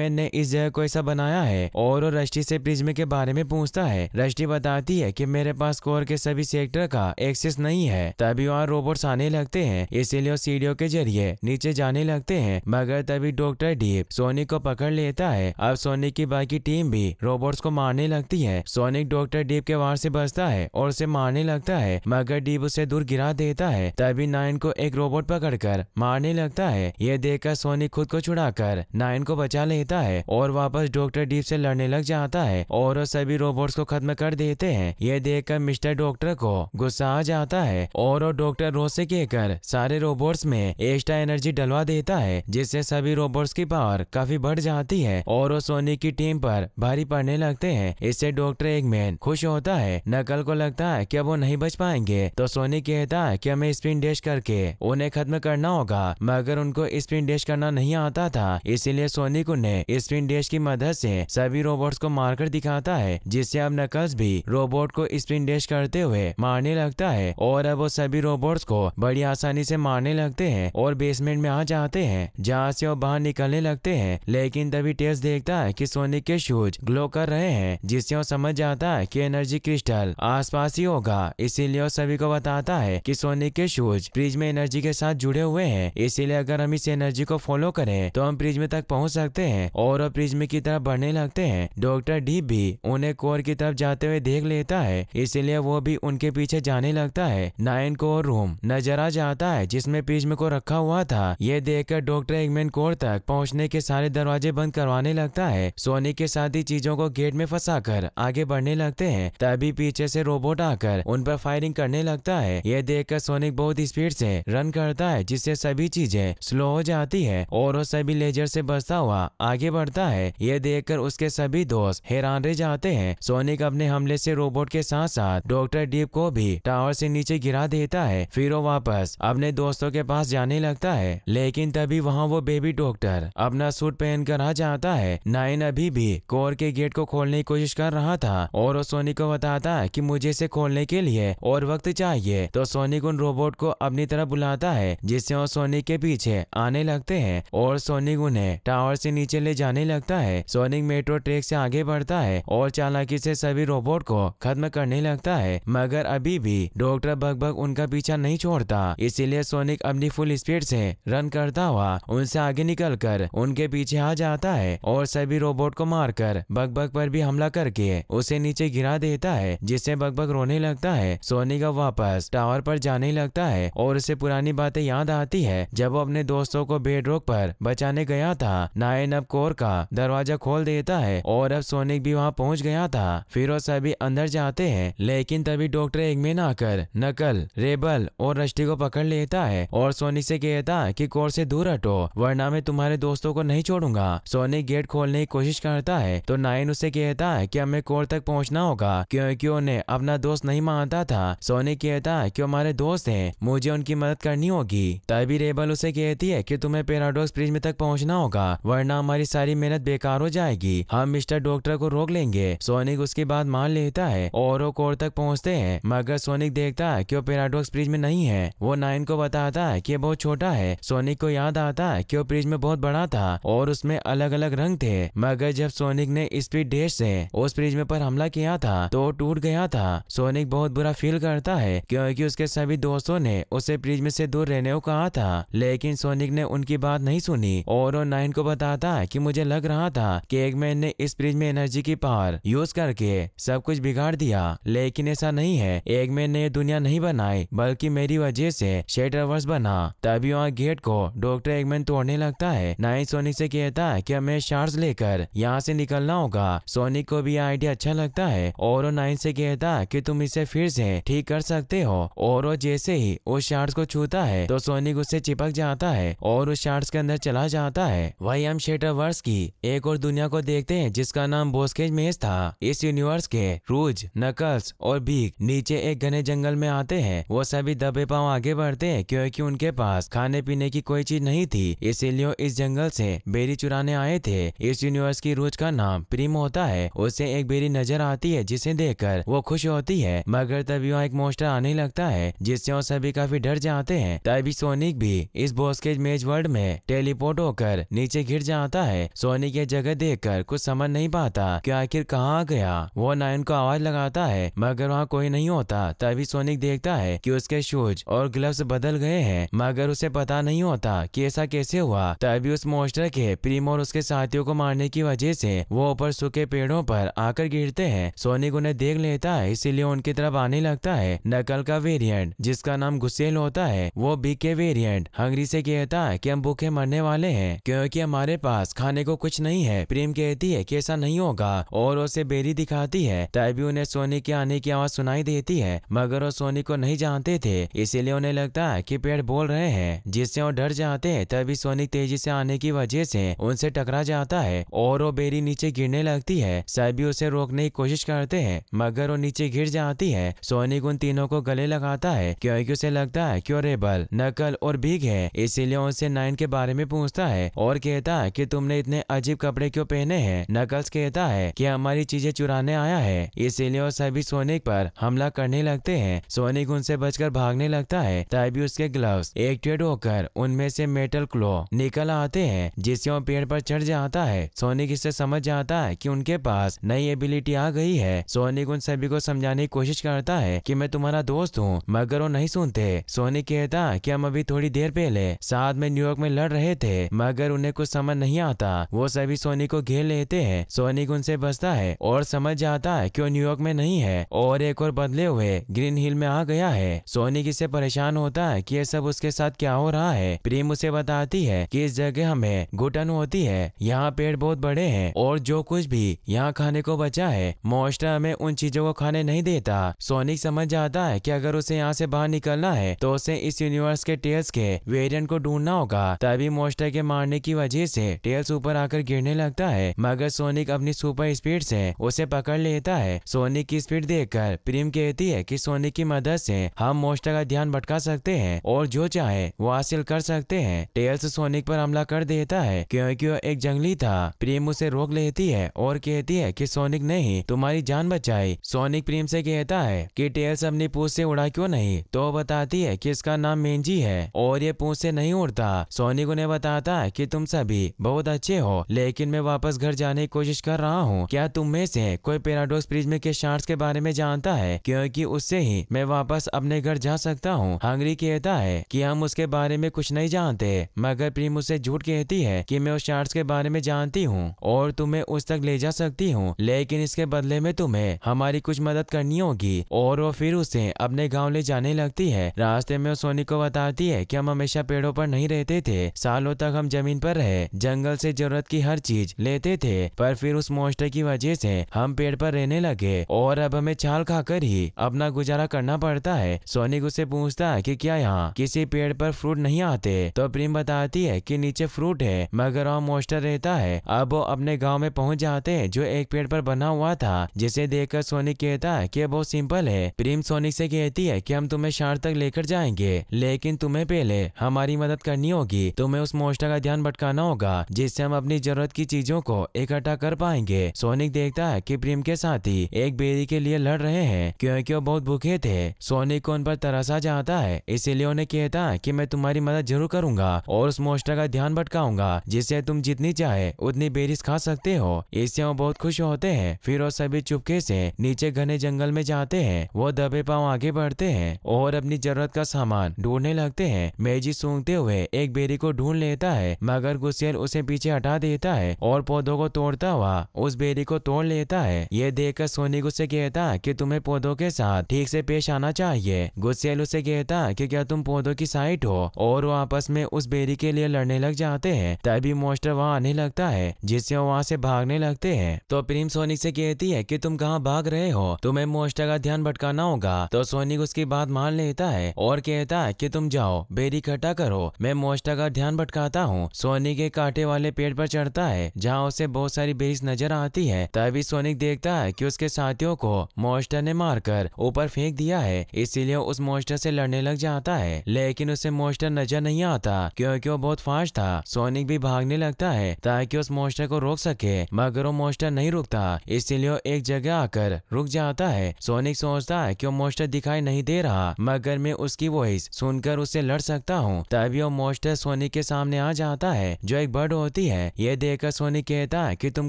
मैन ने इस जगह को ऐसा बनाया है और रश्टि से प्रिज्म के बारे में पूछता है रष्टि बताती है की मेरे पास कोर के सभी सेक्टर का एक्सेस नहीं है तभी वहाँ रोबोट्स आने लगते हैं इसीलिए सीढ़ियों के जरिए नीचे जाने लगते हैं मगर तभी डॉक्टर डीप सोनिक को पकड़ लेता है अब सोनिक की बाकी टीम भी रोबोट्स को मारने लगती है सोनिक डॉक्टर डीप के वार से बचता है और उसे मारने लगता है मगर डीप उसे दूर गिरा देता है तभी नाइन को एक रोबोट पकड़कर मारने लगता है ये देखकर सोनिक खुद को छुड़ाकर नाइन को बचा लेता है और वापस डॉक्टर डीप से लड़ने लग जाता है और सभी रोबोट्स को खत्म कर देते हैं ये देखकर मिस्टर डॉक्टर डॉक्टर को गुस्सा आ जाता है और वो डॉक्टर रोसे के कर सारे रोबोट्स में एक्स्ट्रा एनर्जी डलवा देता है जिससे सभी रोबोट्स की पावर काफी बढ़ जाती है और वो सोनी की टीम पर भारी पड़ने लगते हैं इससे डॉक्टर एक मैन खुश होता है नकल को लगता है कि अब वो नहीं बच पाएंगे तो सोनी कहता है कि हमें स्पिन डेस्ट करके उन्हें खत्म करना होगा मगर उनको स्पिन डेश करना नहीं आता था इसीलिए सोनी को ने स्पिन डेस्ट की मदद से सभी रोबोट्स को मारकर दिखाता है जिससे अब नकल्स भी रोबोट को स्पिन डेश करते करते हुए मारने लगता है और अब वो सभी रोबोट्स को बड़ी आसानी से मारने लगते हैं और बेसमेंट में आ जाते हैं जहाँ से वो बाहर निकलने लगते हैं लेकिन तभी टेस देखता है कि सोनिक के शूज ग्लो कर रहे हैं जिससे वो समझ जाता है कि एनर्जी क्रिस्टल आसपास ही होगा इसीलिए वो सभी को बताता है कि सोनिक के शूज फ्रिज में एनर्जी के साथ जुड़े हुए हैं इसीलिए अगर हम इस एनर्जी को फॉलो करें तो हम फ्रिज में तक पहुँच सकते हैं और वो फ्रिज में की तरफ बढ़ने लगते हैं डॉक्टर डी भी उन्हें कोर की तरफ जाते हुए देख लेता है इसीलिए वो भी भी उनके पीछे जाने लगता है नायन को और रूम नजर आ जाता है जिसमे पीछम को रखा हुआ था ये देखकर डॉक्टर एगमेन कोर तक पहुँचने के सारे दरवाजे बंद करवाने लगता है सोनी के साथ ही चीजों को गेट में फंसा कर आगे बढ़ने लगते हैं तभी पीछे से रोबोट आकर उन पर फायरिंग करने लगता है यह देखकर सोनिक बहुत स्पीड से रन करता है जिससे सभी चीजें स्लो हो जाती है और वो सभी लेजर से बचता हुआ आगे बढ़ता है यह देखकर उसके सभी दोस्त हैरान रह जाते हैं सोनिक अपने हमले से रोबोट के साथ साथ डॉक्टर कर डीप को भी टावर से नीचे गिरा देता है फिर वो वापस अपने दोस्तों के पास जाने लगता है लेकिन तभी वहाँ वो बेबी डॉक्टर अपना सूट पहन कर आ जाता है नाइन अभी भी कोर के गेट को खोलने की कोशिश कर रहा था और वो सोनी को बताता है की मुझे इसे खोलने के लिए और वक्त चाहिए तो सोनिक उन रोबोट को अपनी तरफ बुलाता है जिससे वो सोनिक के पीछे आने लगते है और सोनिक उन्हें टावर से नीचे ले जाने लगता है सोनिक मेट्रो ट्रेक से आगे बढ़ता है और चालाकी से सभी रोबोट को खत्म करने लगता है मगर अभी भी डॉक्टर बगबग उनका पीछा नहीं छोड़ता इसीलिए सोनिक अपनी फुल स्पीड से रन करता हुआ उनसे आगे निकलकर उनके पीछे आ जाता है और सभी रोबोट को मारकर बगबग पर भी हमला करके उसे नीचे गिरा देता है जिससे बगबग रोने लगता है सोनिक अब वापस टावर पर जाने लगता है और उसे पुरानी बातें याद आती है जब वो अपने दोस्तों को बेड रोक पर बचाने गया था नायन अब कोर का दरवाजा खोल देता है और अब सोनिक भी वहाँ पहुँच गया था फिर वो सभी अंदर जाते हैं लेकिन तभी तभी डॉक्टर में आकर नकल रेबल और रश्टी को पकड़ लेता है और सोनी से कहता कि कोर्ट से दूर हटो वरना मैं तुम्हारे दोस्तों को नहीं छोड़ूंगा सोनी गेट खोलने की कोशिश करता है तो नाइन उसे कहता है की हमें कोर्ट तक पहुँचना होगा क्योंकि उन्हें अपना दोस्त नहीं मानता था सोनी कहता है की हमारे दोस्त है मुझे उनकी मदद करनी होगी तभी रेबल उसे कहती है की तुम्हें ब्रिज में तक पहुँचना होगा वरना हमारी सारी मेहनत बेकार हो जाएगी हम मिस्टर डॉक्टर को रोक लेंगे सोनिक उसके बाद मान लेता है और वो कोर्ट तक पहुंचते होते हैं मगर सोनिक देखता है कि वो पेराडोक्स फ्रिज में नहीं है वो नाइन को बताता है कि बहुत छोटा है सोनिक को याद आता है कि वो फ्रिज में बहुत बड़ा था और उसमें अलग अलग रंग थे मगर जब सोनिक ने स्पीड डेश से उस फ्रिज में पर हमला किया था तो टूट गया था सोनिक बहुत बुरा फील करता है क्योंकि उसके सभी दोस्तों ने उसे फ्रिज में से दूर रहने को कहा था लेकिन सोनिक ने उनकी बात नहीं सुनी और वो नाइन को बताता है कि मुझे लग रहा था कि मैन ने इस फ्रिज में एनर्जी की पावर यूज करके सब कुछ बिगाड़ दिया लेकिन ऐसा नहीं है एगमैन ने दुनिया नहीं बनाई बल्कि मेरी वजह से शेटरवर्स बना तभी वहाँ गेट को डॉक्टर एगमैन तोड़ने लगता है नाइन सोनिक से कहता है कि हमें शार्स लेकर यहाँ से निकलना होगा सोनिक को भी आइडिया अच्छा लगता है और नाइन से कहता है की तुम इसे फिर से ठीक कर सकते हो और जैसे ही उस शार्स को छूता है तो सोनिक उससे चिपक जाता है और उस शार्स के अंदर चला जाता है वही हम शेटरवर्स की एक और दुनिया को देखते हैं जिसका नाम बोस्केज मेज था इस यूनिवर्स के रूज नकल्स और बी ठीक नीचे एक घने जंगल में आते हैं वो सभी दबे पाँव आगे बढ़ते हैं क्योंकि उनके पास खाने पीने की कोई चीज नहीं थी इसीलिए इस जंगल से बेरी चुराने आए थे इस यूनिवर्स की रोज का नाम प्रीम होता है उसे एक बेरी नजर आती है जिसे देखकर वो खुश होती है मगर तभी वहाँ एक मोस्टर आने लगता है जिससे वो सभी काफी डर जाते हैं तभी सोनिक भी इस के मेज वर्ल्ड में टेलीपोर्ट होकर नीचे गिर जाता है सोनिक ये जगह देख कुछ समझ नहीं पाता कि आखिर कहाँ गया वो नायन को आवाज लगाता है मगर वहाँ कोई नहीं होता तभी सोनिक देखता है कि उसके शूज और ग्लव्स बदल गए हैं मगर उसे पता नहीं होता कि ऐसा कैसे हुआ तभी उस मोस्टर के प्रीम और उसके साथियों को मारने की वजह से वो ऊपर सूखे पेड़ों पर आकर गिरते हैं सोनिक उन्हें देख लेता है इसीलिए उनकी तरफ आने लगता है नकल का वेरियंट जिसका नाम गुस्सेल होता है वो बी के वेरियंट हंगरी से कहता है की हम भूखे मरने वाले है क्योंकि हमारे पास खाने को कुछ नहीं है प्रेम कहती है की ऐसा नहीं होगा और उसे बेरी दिखाती है तभी उन्हें सोनिक के आने की आवाज सुनाई देती है मगर वो सोनी को नहीं जानते थे इसीलिए उन्हें लगता है कि पेड़ बोल रहे हैं जिससे वो डर जाते हैं तभी सोनिक तेजी से आने की वजह से उनसे टकरा जाता है और वो बेरी नीचे गिरने लगती है सभी उसे रोकने की कोशिश करते हैं मगर वो नीचे गिर जाती है सोनिक उन तीनों को गले लगाता है क्योंकि उसे लगता है क्यों रेबल नकल और बिग है इसीलिए उनसे नाइन के बारे में पूछता है और कहता है कि तुमने इतने अजीब कपड़े क्यों पहने हैं नकल्स कहता है कि हमारी चीजें चुराने आया है इसीलिए वो सभी सोनिक पर हमला करने लगते हैं सोनिक उनसे बचकर भागने लगता है तभी उसके ग्लव एक्टेड होकर उनमें से मेटल क्लो निकल आते हैं जिससे वो पेड़ पर चढ़ जाता है सोनिक इससे समझ जाता है कि उनके पास नई एबिलिटी आ गई है सोनिक उन सभी को समझाने की कोशिश करता है कि मैं तुम्हारा दोस्त हूँ मगर वो नहीं सुनते सोनिक कहता कि हम अभी थोड़ी देर पहले साथ में न्यूयॉर्क में लड़ रहे थे मगर उन्हें कुछ समझ नहीं आता वो सभी सोनिक को घेर लेते हैं सोनिक उनसे बचता है और समझ जाता है कि वो न्यूयॉर्क में नहीं है और एक और बदले हुए ग्रीन हिल में आ गया है सोनी किसे परेशान होता है कि ये सब उसके साथ क्या हो रहा है प्रेम उसे बताती है कि इस जगह हमें घुटन होती है यहाँ पेड़ बहुत बड़े हैं और जो कुछ भी यहाँ खाने को बचा है मोस्टर हमें उन चीजों को खाने नहीं देता सोनिक समझ जाता है की अगर उसे यहाँ से बाहर निकलना है तो उसे इस यूनिवर्स के टेल्स के वेरियंट को ढूंढना होगा तभी मोस्टर के मारने की वजह से टेल्स ऊपर आकर गिरने लगता है मगर सोनिक अपनी सुपर स्पीड से उसे पकड़ लेता है सोनिक की स्पीड देखकर प्रेम कहती है कि सोने की मदद से हम मोस्टर का ध्यान भटका सकते हैं और जो चाहे वो हासिल कर सकते हैं टेल्स सोनिक पर हमला कर देता है क्योंकि वो एक जंगली था प्रेम उसे रोक लेती है और कहती है कि सोनिक नहीं तुम्हारी जान बचाई सोनिक प्रेम से कहता है कि टेल्स अपनी पूछ से उड़ा क्यों नहीं तो बताती है की इसका नाम मेंजी है और ये पूछ से नहीं उड़ता सोनिक उन्हें बताता है की तुम सभी बहुत अच्छे हो लेकिन मैं वापस घर जाने की कोशिश कर रहा हूँ क्या तुम में से कोई पेराडोक्स में के शार्ट के बारे में जानता है है क्योंकि उससे ही मैं वापस अपने घर जा सकता हूँ हंगरी कहता है कि हम उसके बारे में कुछ नहीं जानते मगर प्रेम उसे झूठ कहती है कि मैं उस चार्ट के बारे में जानती हूँ और तुम्हें उस तक ले जा सकती हूँ लेकिन इसके बदले में तुम्हें हमारी कुछ मदद करनी होगी और वो फिर उसे अपने गाँव ले जाने लगती है रास्ते में सोनी को बताती है की हम हमेशा पेड़ों पर नहीं रहते थे सालों तक हम जमीन पर रहे जंगल से जरूरत की हर चीज लेते थे पर फिर उस मोस्टर की वजह से हम पेड़ पर रहने लगे और अब हमें छाल खाकर होकर ही अपना गुजारा करना पड़ता है सोनिक उसे पूछता है कि क्या यहाँ किसी पेड़ पर फ्रूट नहीं आते तो प्रेम बताती है कि नीचे फ्रूट है मगर वहाँ मोस्टर रहता है अब वो अपने गाँव में पहुँच जाते हैं जो एक पेड़ पर बना हुआ था जिसे देखकर सोनिक कहता है की बहुत सिंपल है प्रेम सोनिक से कहती है की हम तुम्हें शार तक लेकर जाएंगे लेकिन तुम्हें पहले हमारी मदद करनी होगी तुम्हें उस मोस्टर का ध्यान भटकाना होगा जिससे हम अपनी जरूरत की चीजों को इकट्ठा कर पाएंगे सोनिक देखता है कि प्रेम के साथी एक बेरी के लिए लड़ रहे हैं हैं क्योंकि वो बहुत भूखे थे सोनी को उन पर तरसा जाता है इसीलिए उन्हें कहता कि मैं तुम्हारी मदद जरूर करूंगा और उस मोस्टर का ध्यान भटकाऊंगा जिससे तुम जितनी चाहे उतनी बेरिस खा सकते हो इससे वो बहुत खुश होते हैं फिर वो सभी चुपके से नीचे घने जंगल में जाते हैं वो दबे पाँव आगे बढ़ते हैं और अपनी जरूरत का सामान ढूंढने लगते है मेजी सूंघते हुए एक बेरी को ढूंढ लेता है मगर गुस्सेल उसे पीछे हटा देता है और पौधों को तोड़ता हुआ उस बेरी को तोड़ लेता है ये देखकर सोनी गुस्से कहता कि तुम्हें हमें पौधों के साथ ठीक से पेश आना चाहिए गुस्सेल उसे कहता कि क्या तुम पौधों की साइट हो और वो आपस में उस बेरी के लिए लड़ने लग जाते हैं तभी मोस्टर वहाँ आने लगता है जिससे वो वहाँ से भागने लगते हैं तो प्रेम सोनिक से कहती है कि तुम कहाँ भाग रहे हो तुम्हें मोस्टर का ध्यान भटकाना होगा तो सोनिक उसकी बात मान लेता है और कहता है की तुम जाओ बेरी इकट्ठा करो मैं मोस्टर का ध्यान भटकाता हूँ सोनी के कांटे वाले पेड़ पर चढ़ता है जहाँ उसे बहुत सारी बेरीज नजर आती है तभी सोनिक देखता है कि उसके साथियों को मोस्टर ने ने मारकर ऊपर फेंक दिया है इसीलिए उस मोस्टर से लड़ने लग जाता है लेकिन उसे मोस्टर नजर नहीं आता क्योंकि वो बहुत फास्ट था सोनिक भी भागने लगता है ताकि उस मोस्टर को रोक सके मगर वो मोस्टर नहीं रुकता इसीलिए एक जगह आकर रुक जाता है सोनिक सोचता है कि वो मोस्टर दिखाई नहीं दे रहा मगर मैं उसकी वॉइस सुनकर उससे लड़ सकता हूँ तभी वो मोस्टर सोनिक के सामने आ जाता है जो एक बर्ड होती है ये देखकर सोनिक कहता है कि तुम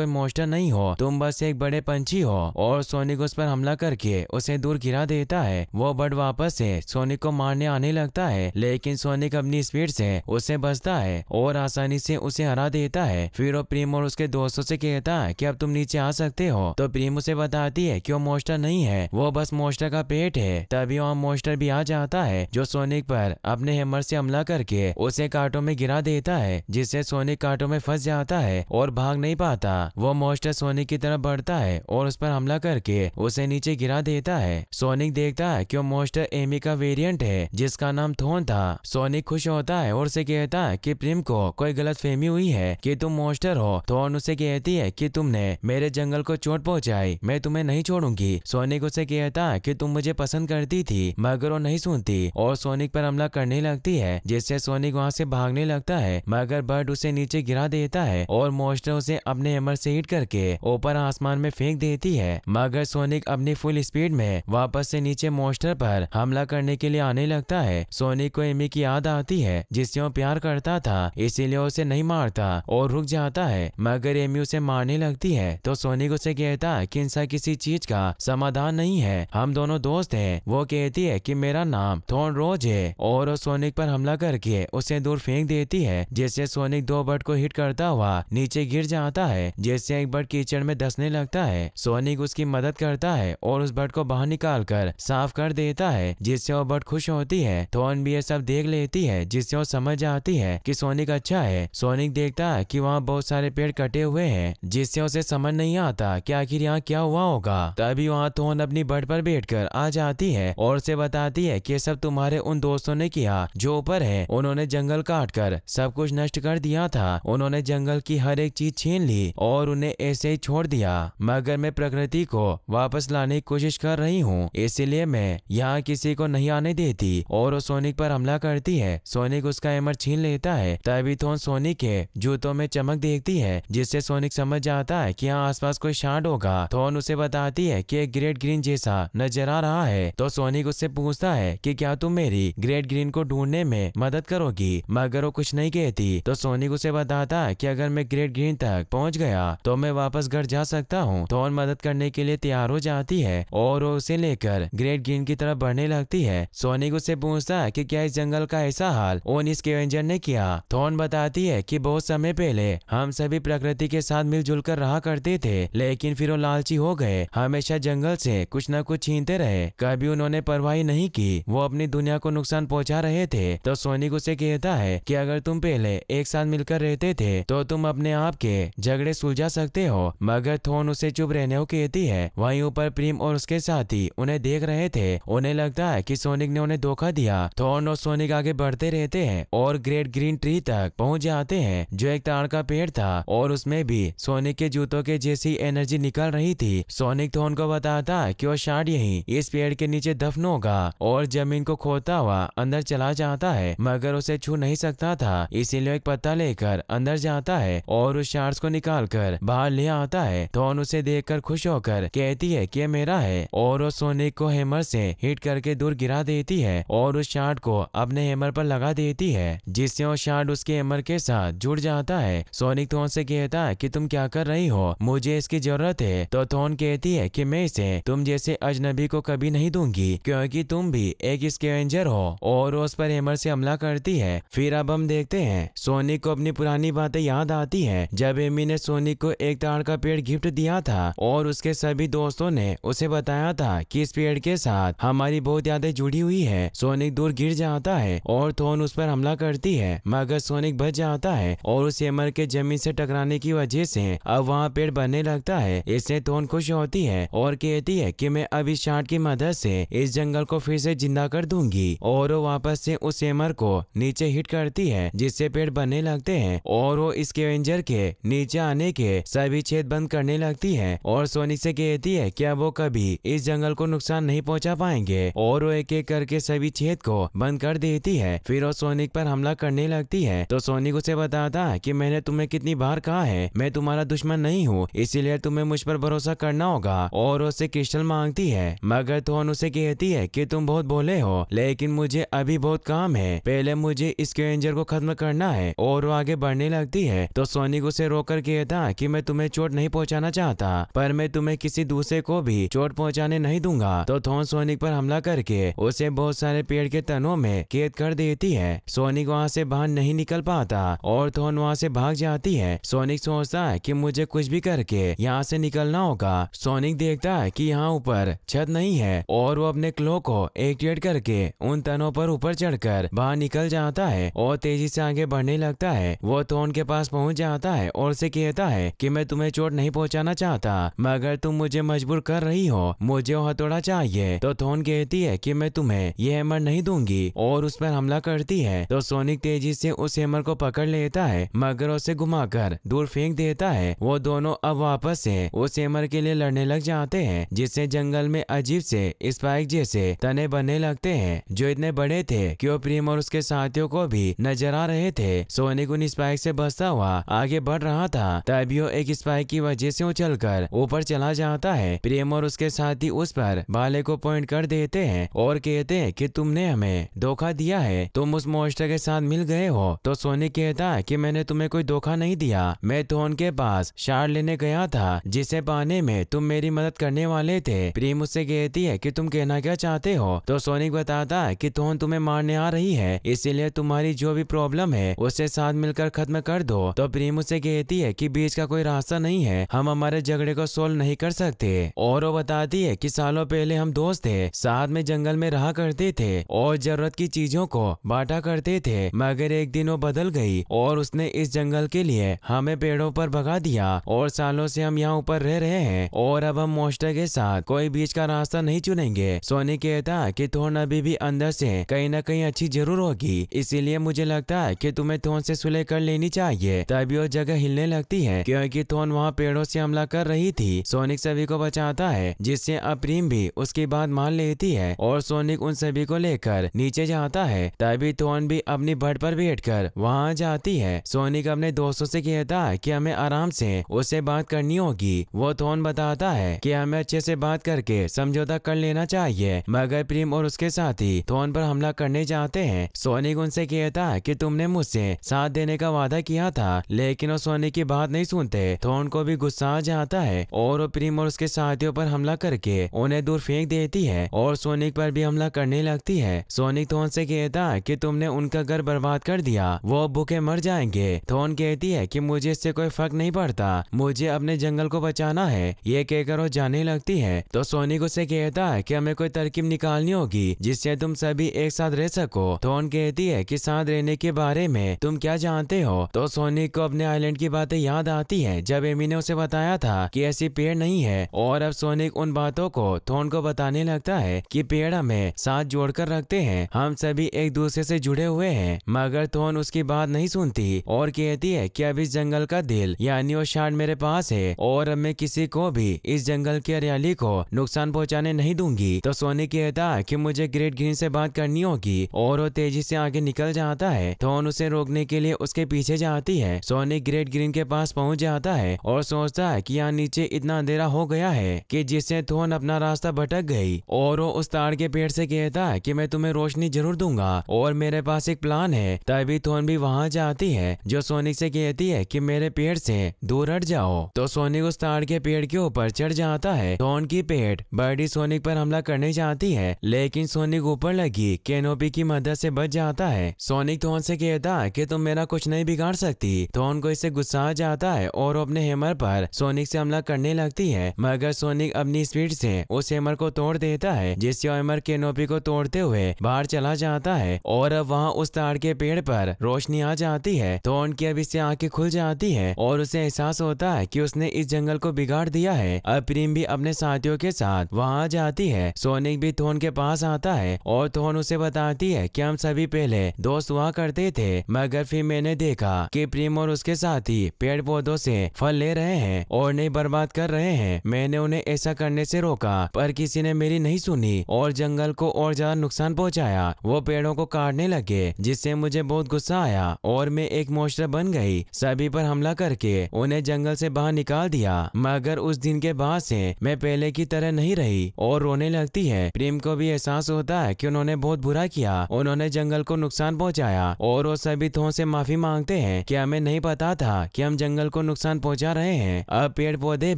कोई मोस्टर नहीं हो तुम बस एक बड़े पंछी हो और सोनिक उस पर हमला करके करके उसे दूर गिरा देता है वो बर्ड वापस से सोनिक को मारने आने लगता है लेकिन सोनिक अपनी स्पीड से उसे बचता है और आसानी से उसे हरा देता है फिर वो प्रेम और उसके दोस्तों से कहता है कि अब तुम नीचे आ सकते हो तो प्रेम उसे बताती है कि वो मोस्टर नहीं है वो बस मोस्टर का पेट है तभी वहाँ मोस्टर भी आ जाता है जो सोनिक पर अपने हेमर से हमला करके उसे कांटो में गिरा देता है जिससे सोनिक कांटो में फंस जाता है और भाग नहीं पाता वो मोस्टर सोनिक की तरफ बढ़ता है और उस पर हमला करके उसे नीचे गिरा चेहरा देता है सोनिक देखता है कि वो मोस्टर एमी का वेरिएंट है जिसका नाम थोन था सोनिक खुश होता है और उसे कहता है कि प्रेम को कोई गलत फहमी हुई है कि तुम मोस्टर हो थोन तो उसे कहती है कि तुमने मेरे जंगल को चोट पहुँचाई मैं तुम्हें नहीं छोड़ूंगी सोनिक उसे कहता है की तुम मुझे पसंद करती थी मगर वो नहीं सुनती और सोनिक पर हमला करने लगती है जिससे सोनिक वहाँ से भागने लगता है मगर बर्ड उसे नीचे गिरा देता है और मोस्टर उसे अपने अमर से हिट करके ऊपर आसमान में फेंक देती है मगर सोनिक अपनी फुल स्पीड में वापस से नीचे मोस्टर पर हमला करने के लिए आने लगता है सोनी को एमी की याद आती है जिससे वो प्यार करता था इसीलिए उसे नहीं मारता और रुक जाता है मगर एमी उसे मारने लगती है तो सोनी उसे कहता है कि किसी चीज का समाधान नहीं है हम दोनों दोस्त है वो कहती है की मेरा नाम थोन रोज है और वो सोनिक पर हमला करके उसे दूर फेंक देती है जिससे सोनिक दो बट को हिट करता हुआ नीचे गिर जाता है जिससे एक बर्ड कीचड़ में धसने लगता है सोनिक उसकी मदद करता है और उस बट को बाहर निकाल कर साफ कर देता है जिससे वो बट खुश होती है थोन भी ये सब देख लेती है जिससे वो समझ आती है कि सोनिक अच्छा है सोनिक देखता है कि वहाँ बहुत सारे पेड़ कटे हुए हैं जिससे उसे समझ नहीं आता कि आखिर यहाँ क्या हुआ होगा तभी वहाँ थोन अपनी बर्ड पर कर आ जाती है और उसे बताती है की सब तुम्हारे उन दोस्तों ने किया जो ऊपर है उन्होंने जंगल काट कर सब कुछ नष्ट कर दिया था उन्होंने जंगल की हर एक चीज छीन ली और उन्हें ऐसे ही छोड़ दिया मगर मैं प्रकृति को वापस लाने की कोशिश कर रही हूँ इसीलिए मैं यहाँ किसी को नहीं आने देती और वो सोनिक पर हमला करती है सोनिक उसका एमर छीन लेता है तभी थोन तो सोनिक के जूतों में चमक देखती है जिससे सोनिक समझ जाता है की यहाँ आस कोई शांड होगा थोन तो उसे बताती है की एक ग्रेट ग्रीन जैसा नजर आ रहा है तो सोनिक उससे पूछता है की क्या तुम मेरी ग्रेट ग्रीन को ढूंढने में मदद करोगी मगर वो कुछ नहीं कहती तो सोनिक उसे बताता है कि अगर मैं ग्रेट ग्रीन तक पहुंच गया तो मैं वापस घर जा सकता हूं। थोन तो मदद करने के लिए तैयार हो जाती है और उसे लेकर ग्रेट ग्रीन की तरफ बढ़ने लगती है सोनिक उसे पूछता है कि क्या इस जंगल का ऐसा हाल ओन व्यंजन ने किया थोन बताती है कि बहुत समय पहले हम सभी प्रकृति के साथ मिलजुल कर रहा करते थे लेकिन फिर वो लालची हो गए हमेशा जंगल से कुछ न कुछ छीनते रहे कभी उन्होंने परवाही नहीं की वो अपनी दुनिया को नुकसान पहुंचा रहे थे तो सोनिक उसे कहता है कि अगर तुम पहले एक साथ मिलकर रहते थे तो तुम अपने आप के झगड़े सुलझा सकते हो मगर थोन उसे चुप रहने को कहती है वहीं ऊपर प्रेम और और उसके साथी उन्हें देख रहे थे उन्हें लगता है कि सोनिक ने उन्हें धोखा दिया थॉर्न तो और सोनिक आगे बढ़ते रहते हैं और ग्रेट ग्रीन ट्री तक पहुंच जाते हैं जो एक ताड़ का पेड़ था और उसमें भी सोनिक के जूतों के जैसी एनर्जी निकल रही थी सोनिक थॉर्न तो को बताता है की वो शार्ड यही इस पेड़ के नीचे दफन होगा और जमीन को खोदता हुआ अंदर चला जाता है मगर उसे छू नहीं सकता था इसीलिए एक पत्ता लेकर अंदर जाता है और उस शार्ड को निकाल कर बाहर ले आता है थॉर्न उसे देख कर खुश होकर कहती है की मेरा है और वो सोने को हेमर से हिट करके दूर गिरा देती है और उस शार्ट को अपने हेमर पर लगा देती है जिससे वो शार्ट उसके हेमर के साथ जुड़ जाता है सोनिक थोन तो से कहता है कि तुम क्या कर रही हो मुझे इसकी जरूरत है तो थोन कहती है कि मैं इसे तुम जैसे अजनबी को कभी नहीं दूंगी क्योंकि तुम भी एक स्केवेंजर हो और उस पर हेमर से हमला करती है फिर अब हम देखते हैं सोनिक को अपनी पुरानी बातें याद आती है जब एमी ने सोनिक को एक ताड़ का पेड़ गिफ्ट दिया था और उसके सभी दोस्तों ने उसे बताया था कि इस पेड़ के साथ हमारी बहुत यादें जुड़ी हुई है सोनिक दूर गिर जाता है और थोन उस पर हमला करती है मगर सोनिक बच जाता है और उस हेमर के जमीन से टकराने की वजह से अब वहाँ पेड़ बनने लगता है इससे थोन खुश होती है और कहती है की मैं अब इस शार्ट की मदद ऐसी इस जंगल को फिर से जिंदा कर दूंगी और वो वापस से उस हेमर को नीचे हिट करती है जिससे पेड़ बनने लगते हैं और वो इसके एंजर के नीचे आने के सभी छेद बंद करने लगती है और सोनिक से कहती है कि अब वो कभी भी इस जंगल को नुकसान नहीं पहुंचा पाएंगे और वो एक एक करके सभी छेद को बंद कर देती है फिर वो सोनिक पर हमला करने लगती है तो सोनिक उसे बताता है कि मैंने तुम्हें कितनी बार कहा है मैं तुम्हारा दुश्मन नहीं हूँ इसीलिए तुम्हें मुझ पर भरोसा करना होगा और उसे क्रिस्टल मांगती है मगर थोन उसे कहती है की तुम बहुत भोले हो लेकिन मुझे अभी बहुत काम है पहले मुझे इस क्रेंजर को खत्म करना है और वो आगे बढ़ने लगती है तो सोनिक उसे रोक कर कहता की मैं तुम्हें चोट नहीं पहुँचाना चाहता पर मैं तुम्हें किसी दूसरे को भी चोट चोट पहुंचाने नहीं दूंगा तो थोन सोनिक पर हमला करके उसे बहुत सारे पेड़ के तनों में कैद कर देती है सोनिक वहाँ से बाहर नहीं निकल पाता और थोन वहाँ से भाग जाती है सोनिक सोचता है की मुझे कुछ भी करके यहाँ से निकलना होगा सोनिक देखता है की यहाँ ऊपर छत नहीं है और वो अपने क्लो को एक्टिवेट करके उन तनों पर ऊपर चढ़कर बाहर निकल जाता है और तेजी से आगे बढ़ने लगता है वो थोन के पास पहुंच जाता है और उसे कहता है कि मैं तुम्हें चोट नहीं पहुंचाना चाहता मगर तुम मुझे मजबूर कर रही हो मुझे हथौड़ा चाहिए तो थोन कहती है कि मैं तुम्हें ये हेमर नहीं दूंगी और उस पर हमला करती है तो सोनिक तेजी से उस हेमर को पकड़ लेता है मगर उसे घुमाकर दूर फेंक देता है वो दोनों अब वापस से उस हेमर के लिए लड़ने लग जाते हैं जिससे जंगल में अजीब से स्पाइक जैसे तने बनने लगते हैं जो इतने बड़े थे कि वो प्रेम और उसके साथियों को भी नजर आ रहे थे सोनिक उन स्पाइक से बसता हुआ आगे बढ़ रहा था तभी वो एक स्पाइक की वजह से उछल ऊपर चला जाता है प्रेम और उसके साथ ही उस पर बाले को पॉइंट कर देते हैं और कहते हैं कि तुमने हमें धोखा दिया है तुम उस मोस्टर के साथ मिल गए हो तो सोनी कहता है कि मैंने तुम्हें कोई धोखा नहीं दिया मैं तो उनके पास शार लेने गया था जिसे पाने में तुम मेरी मदद करने वाले थे प्रेम उससे कहती है की तुम कहना क्या चाहते हो तो सोनिक बताता है की थोन तुम्हें मारने आ रही है इसीलिए तुम्हारी जो भी प्रॉब्लम है उसे साथ मिलकर खत्म कर दो तो प्रेम उसे कहती है की बीच का कोई रास्ता नहीं है हम हमारे झगड़े को सोल्व नहीं कर सकते और वो बता बताती है कि सालों पहले हम दोस्त थे साथ में जंगल में रहा करते थे और जरूरत की चीजों को बांटा करते थे मगर एक दिन वो बदल गई और उसने इस जंगल के लिए हमें पेड़ों पर भगा दिया और सालों से हम यहाँ ऊपर रह रहे हैं और अब हम मोस्टर के साथ कोई बीच का रास्ता नहीं चुनेंगे सोनी कहता की थोन अभी भी अंदर से कहीं ना कहीं अच्छी जरूर होगी इसीलिए मुझे लगता है कि तुम्हें थोन से सुलह कर लेनी चाहिए तभी वो जगह हिलने लगती है क्योंकि थोन वहाँ पेड़ों से हमला कर रही थी सोनिक सभी को बचाता है जिससे अप्रीम भी उसकी बात मान लेती है और सोनिक उन सभी को लेकर नीचे जाता है तभी थोन भी अपनी बर्ड पर बैठ कर वहाँ जाती है सोनिक अपने दोस्तों से कहता है कि हमें आराम से उससे बात करनी होगी वो थोन बताता है कि हमें अच्छे से बात करके समझौता कर लेना चाहिए मगर प्रेम और उसके साथी थोन पर हमला करने जाते हैं सोनिक उनसे कहता है कि तुमने मुझसे साथ देने का वादा किया था लेकिन वो सोनिक की बात नहीं सुनते थोन को भी गुस्सा आ जाता है और वो प्रेम और उसके साथियों पर हमला हमला करके उन्हें दूर फेंक देती है और सोनिक पर भी हमला करने लगती है सोनिक थोन तो से कहता है कि तुमने उनका घर बर्बाद कर दिया वो भूखे मर जाएंगे थोन तो कहती है कि मुझे इससे कोई फर्क नहीं पड़ता मुझे अपने जंगल को बचाना है ये कहकर वो जाने लगती है तो सोनिक उसे कहता है की हमें कोई तरकीब निकालनी होगी जिससे तुम सभी एक साथ रह सको थोन तो कहती है की साथ रहने के बारे में तुम क्या जानते हो तो सोनिक को अपने आईलैंड की बातें याद आती है जब एमी ने उसे बताया था कि ऐसी पेड़ नहीं है और अब सोनिक उन बातों को थोन को बताने लगता है कि पेड़ हमें साथ जोड़कर रखते हैं हम सभी एक दूसरे से जुड़े हुए हैं मगर थोन उसकी बात नहीं सुनती और कहती है कि अब इस जंगल का दिल यानी वो शार्ड मेरे पास है और अब मैं किसी को भी इस जंगल की हरियाली को नुकसान पहुँचाने नहीं दूंगी तो सोनी कहता है की मुझे ग्रेट ग्रीन से बात करनी होगी और वो तेजी से आगे निकल जाता है थोन उसे रोकने के लिए उसके पीछे जाती है सोनी ग्रेट ग्रीन के पास पहुँच जाता है और सोचता है की यहाँ नीचे इतना अंधेरा हो गया है कि जिससे थोन अपना रास्ता भटक गई और वो उस ताड़ के पेड़ से कहता है कि मैं तुम्हें रोशनी जरूर दूंगा और मेरे पास एक प्लान है तभी थोन भी वहाँ जाती है जो सोनिक से कहती है कि मेरे पेड़ से दूर हट जाओ तो सोनिक उस ताड़ के पेड़ के ऊपर चढ़ जाता है थोन की पेड़ बर्डी सोनिक पर हमला करने जाती है लेकिन सोनिक ऊपर लगी केनोपी की मदद से बच जाता है सोनिक थोन से कहता है कि तुम मेरा कुछ नहीं बिगाड़ सकती थोन को इससे गुस्सा जाता है और अपने हेमर पर सोनिक से हमला करने लगती है मगर सोनिक अपनी स्पीड से उस हेमर को तोड़ देता है जिससे के नोपी को तोड़ते हुए बाहर चला जाता है और अब वहाँ उस ताड़ के पेड़ पर रोशनी आ जाती है तो उनकी अब इससे आंखें खुल जाती है और उसे एहसास होता है कि उसने इस जंगल को बिगाड़ दिया है अब प्रेम भी अपने साथियों के साथ वहाँ जाती है सोनिक भी थोन के पास आता है और थोन उसे बताती है कि हम सभी पहले दोस्त हुआ करते थे मगर फिर मैंने देखा कि प्रेम और उसके साथी पेड़ पौधों से फल ले रहे हैं और नहीं बर्बाद कर रहे हैं मैंने उन्हें ऐसा करने करने से रोका पर किसी ने मेरी नहीं सुनी और जंगल को और ज्यादा नुकसान पहुंचाया वो पेड़ों को काटने लगे जिससे मुझे बहुत गुस्सा आया और मैं एक मोस्टर बन गई सभी पर हमला करके उन्हें जंगल से बाहर निकाल दिया मगर उस दिन के बाद से मैं पहले की तरह नहीं रही और रोने लगती है प्रेम को भी एहसास होता है की उन्होंने बहुत बुरा किया उन्होंने जंगल को नुकसान पहुँचाया और वो सभी थो से माफी मांगते है की हमें नहीं पता था की हम जंगल को नुकसान पहुँचा रहे हैं अब पेड़ पौधे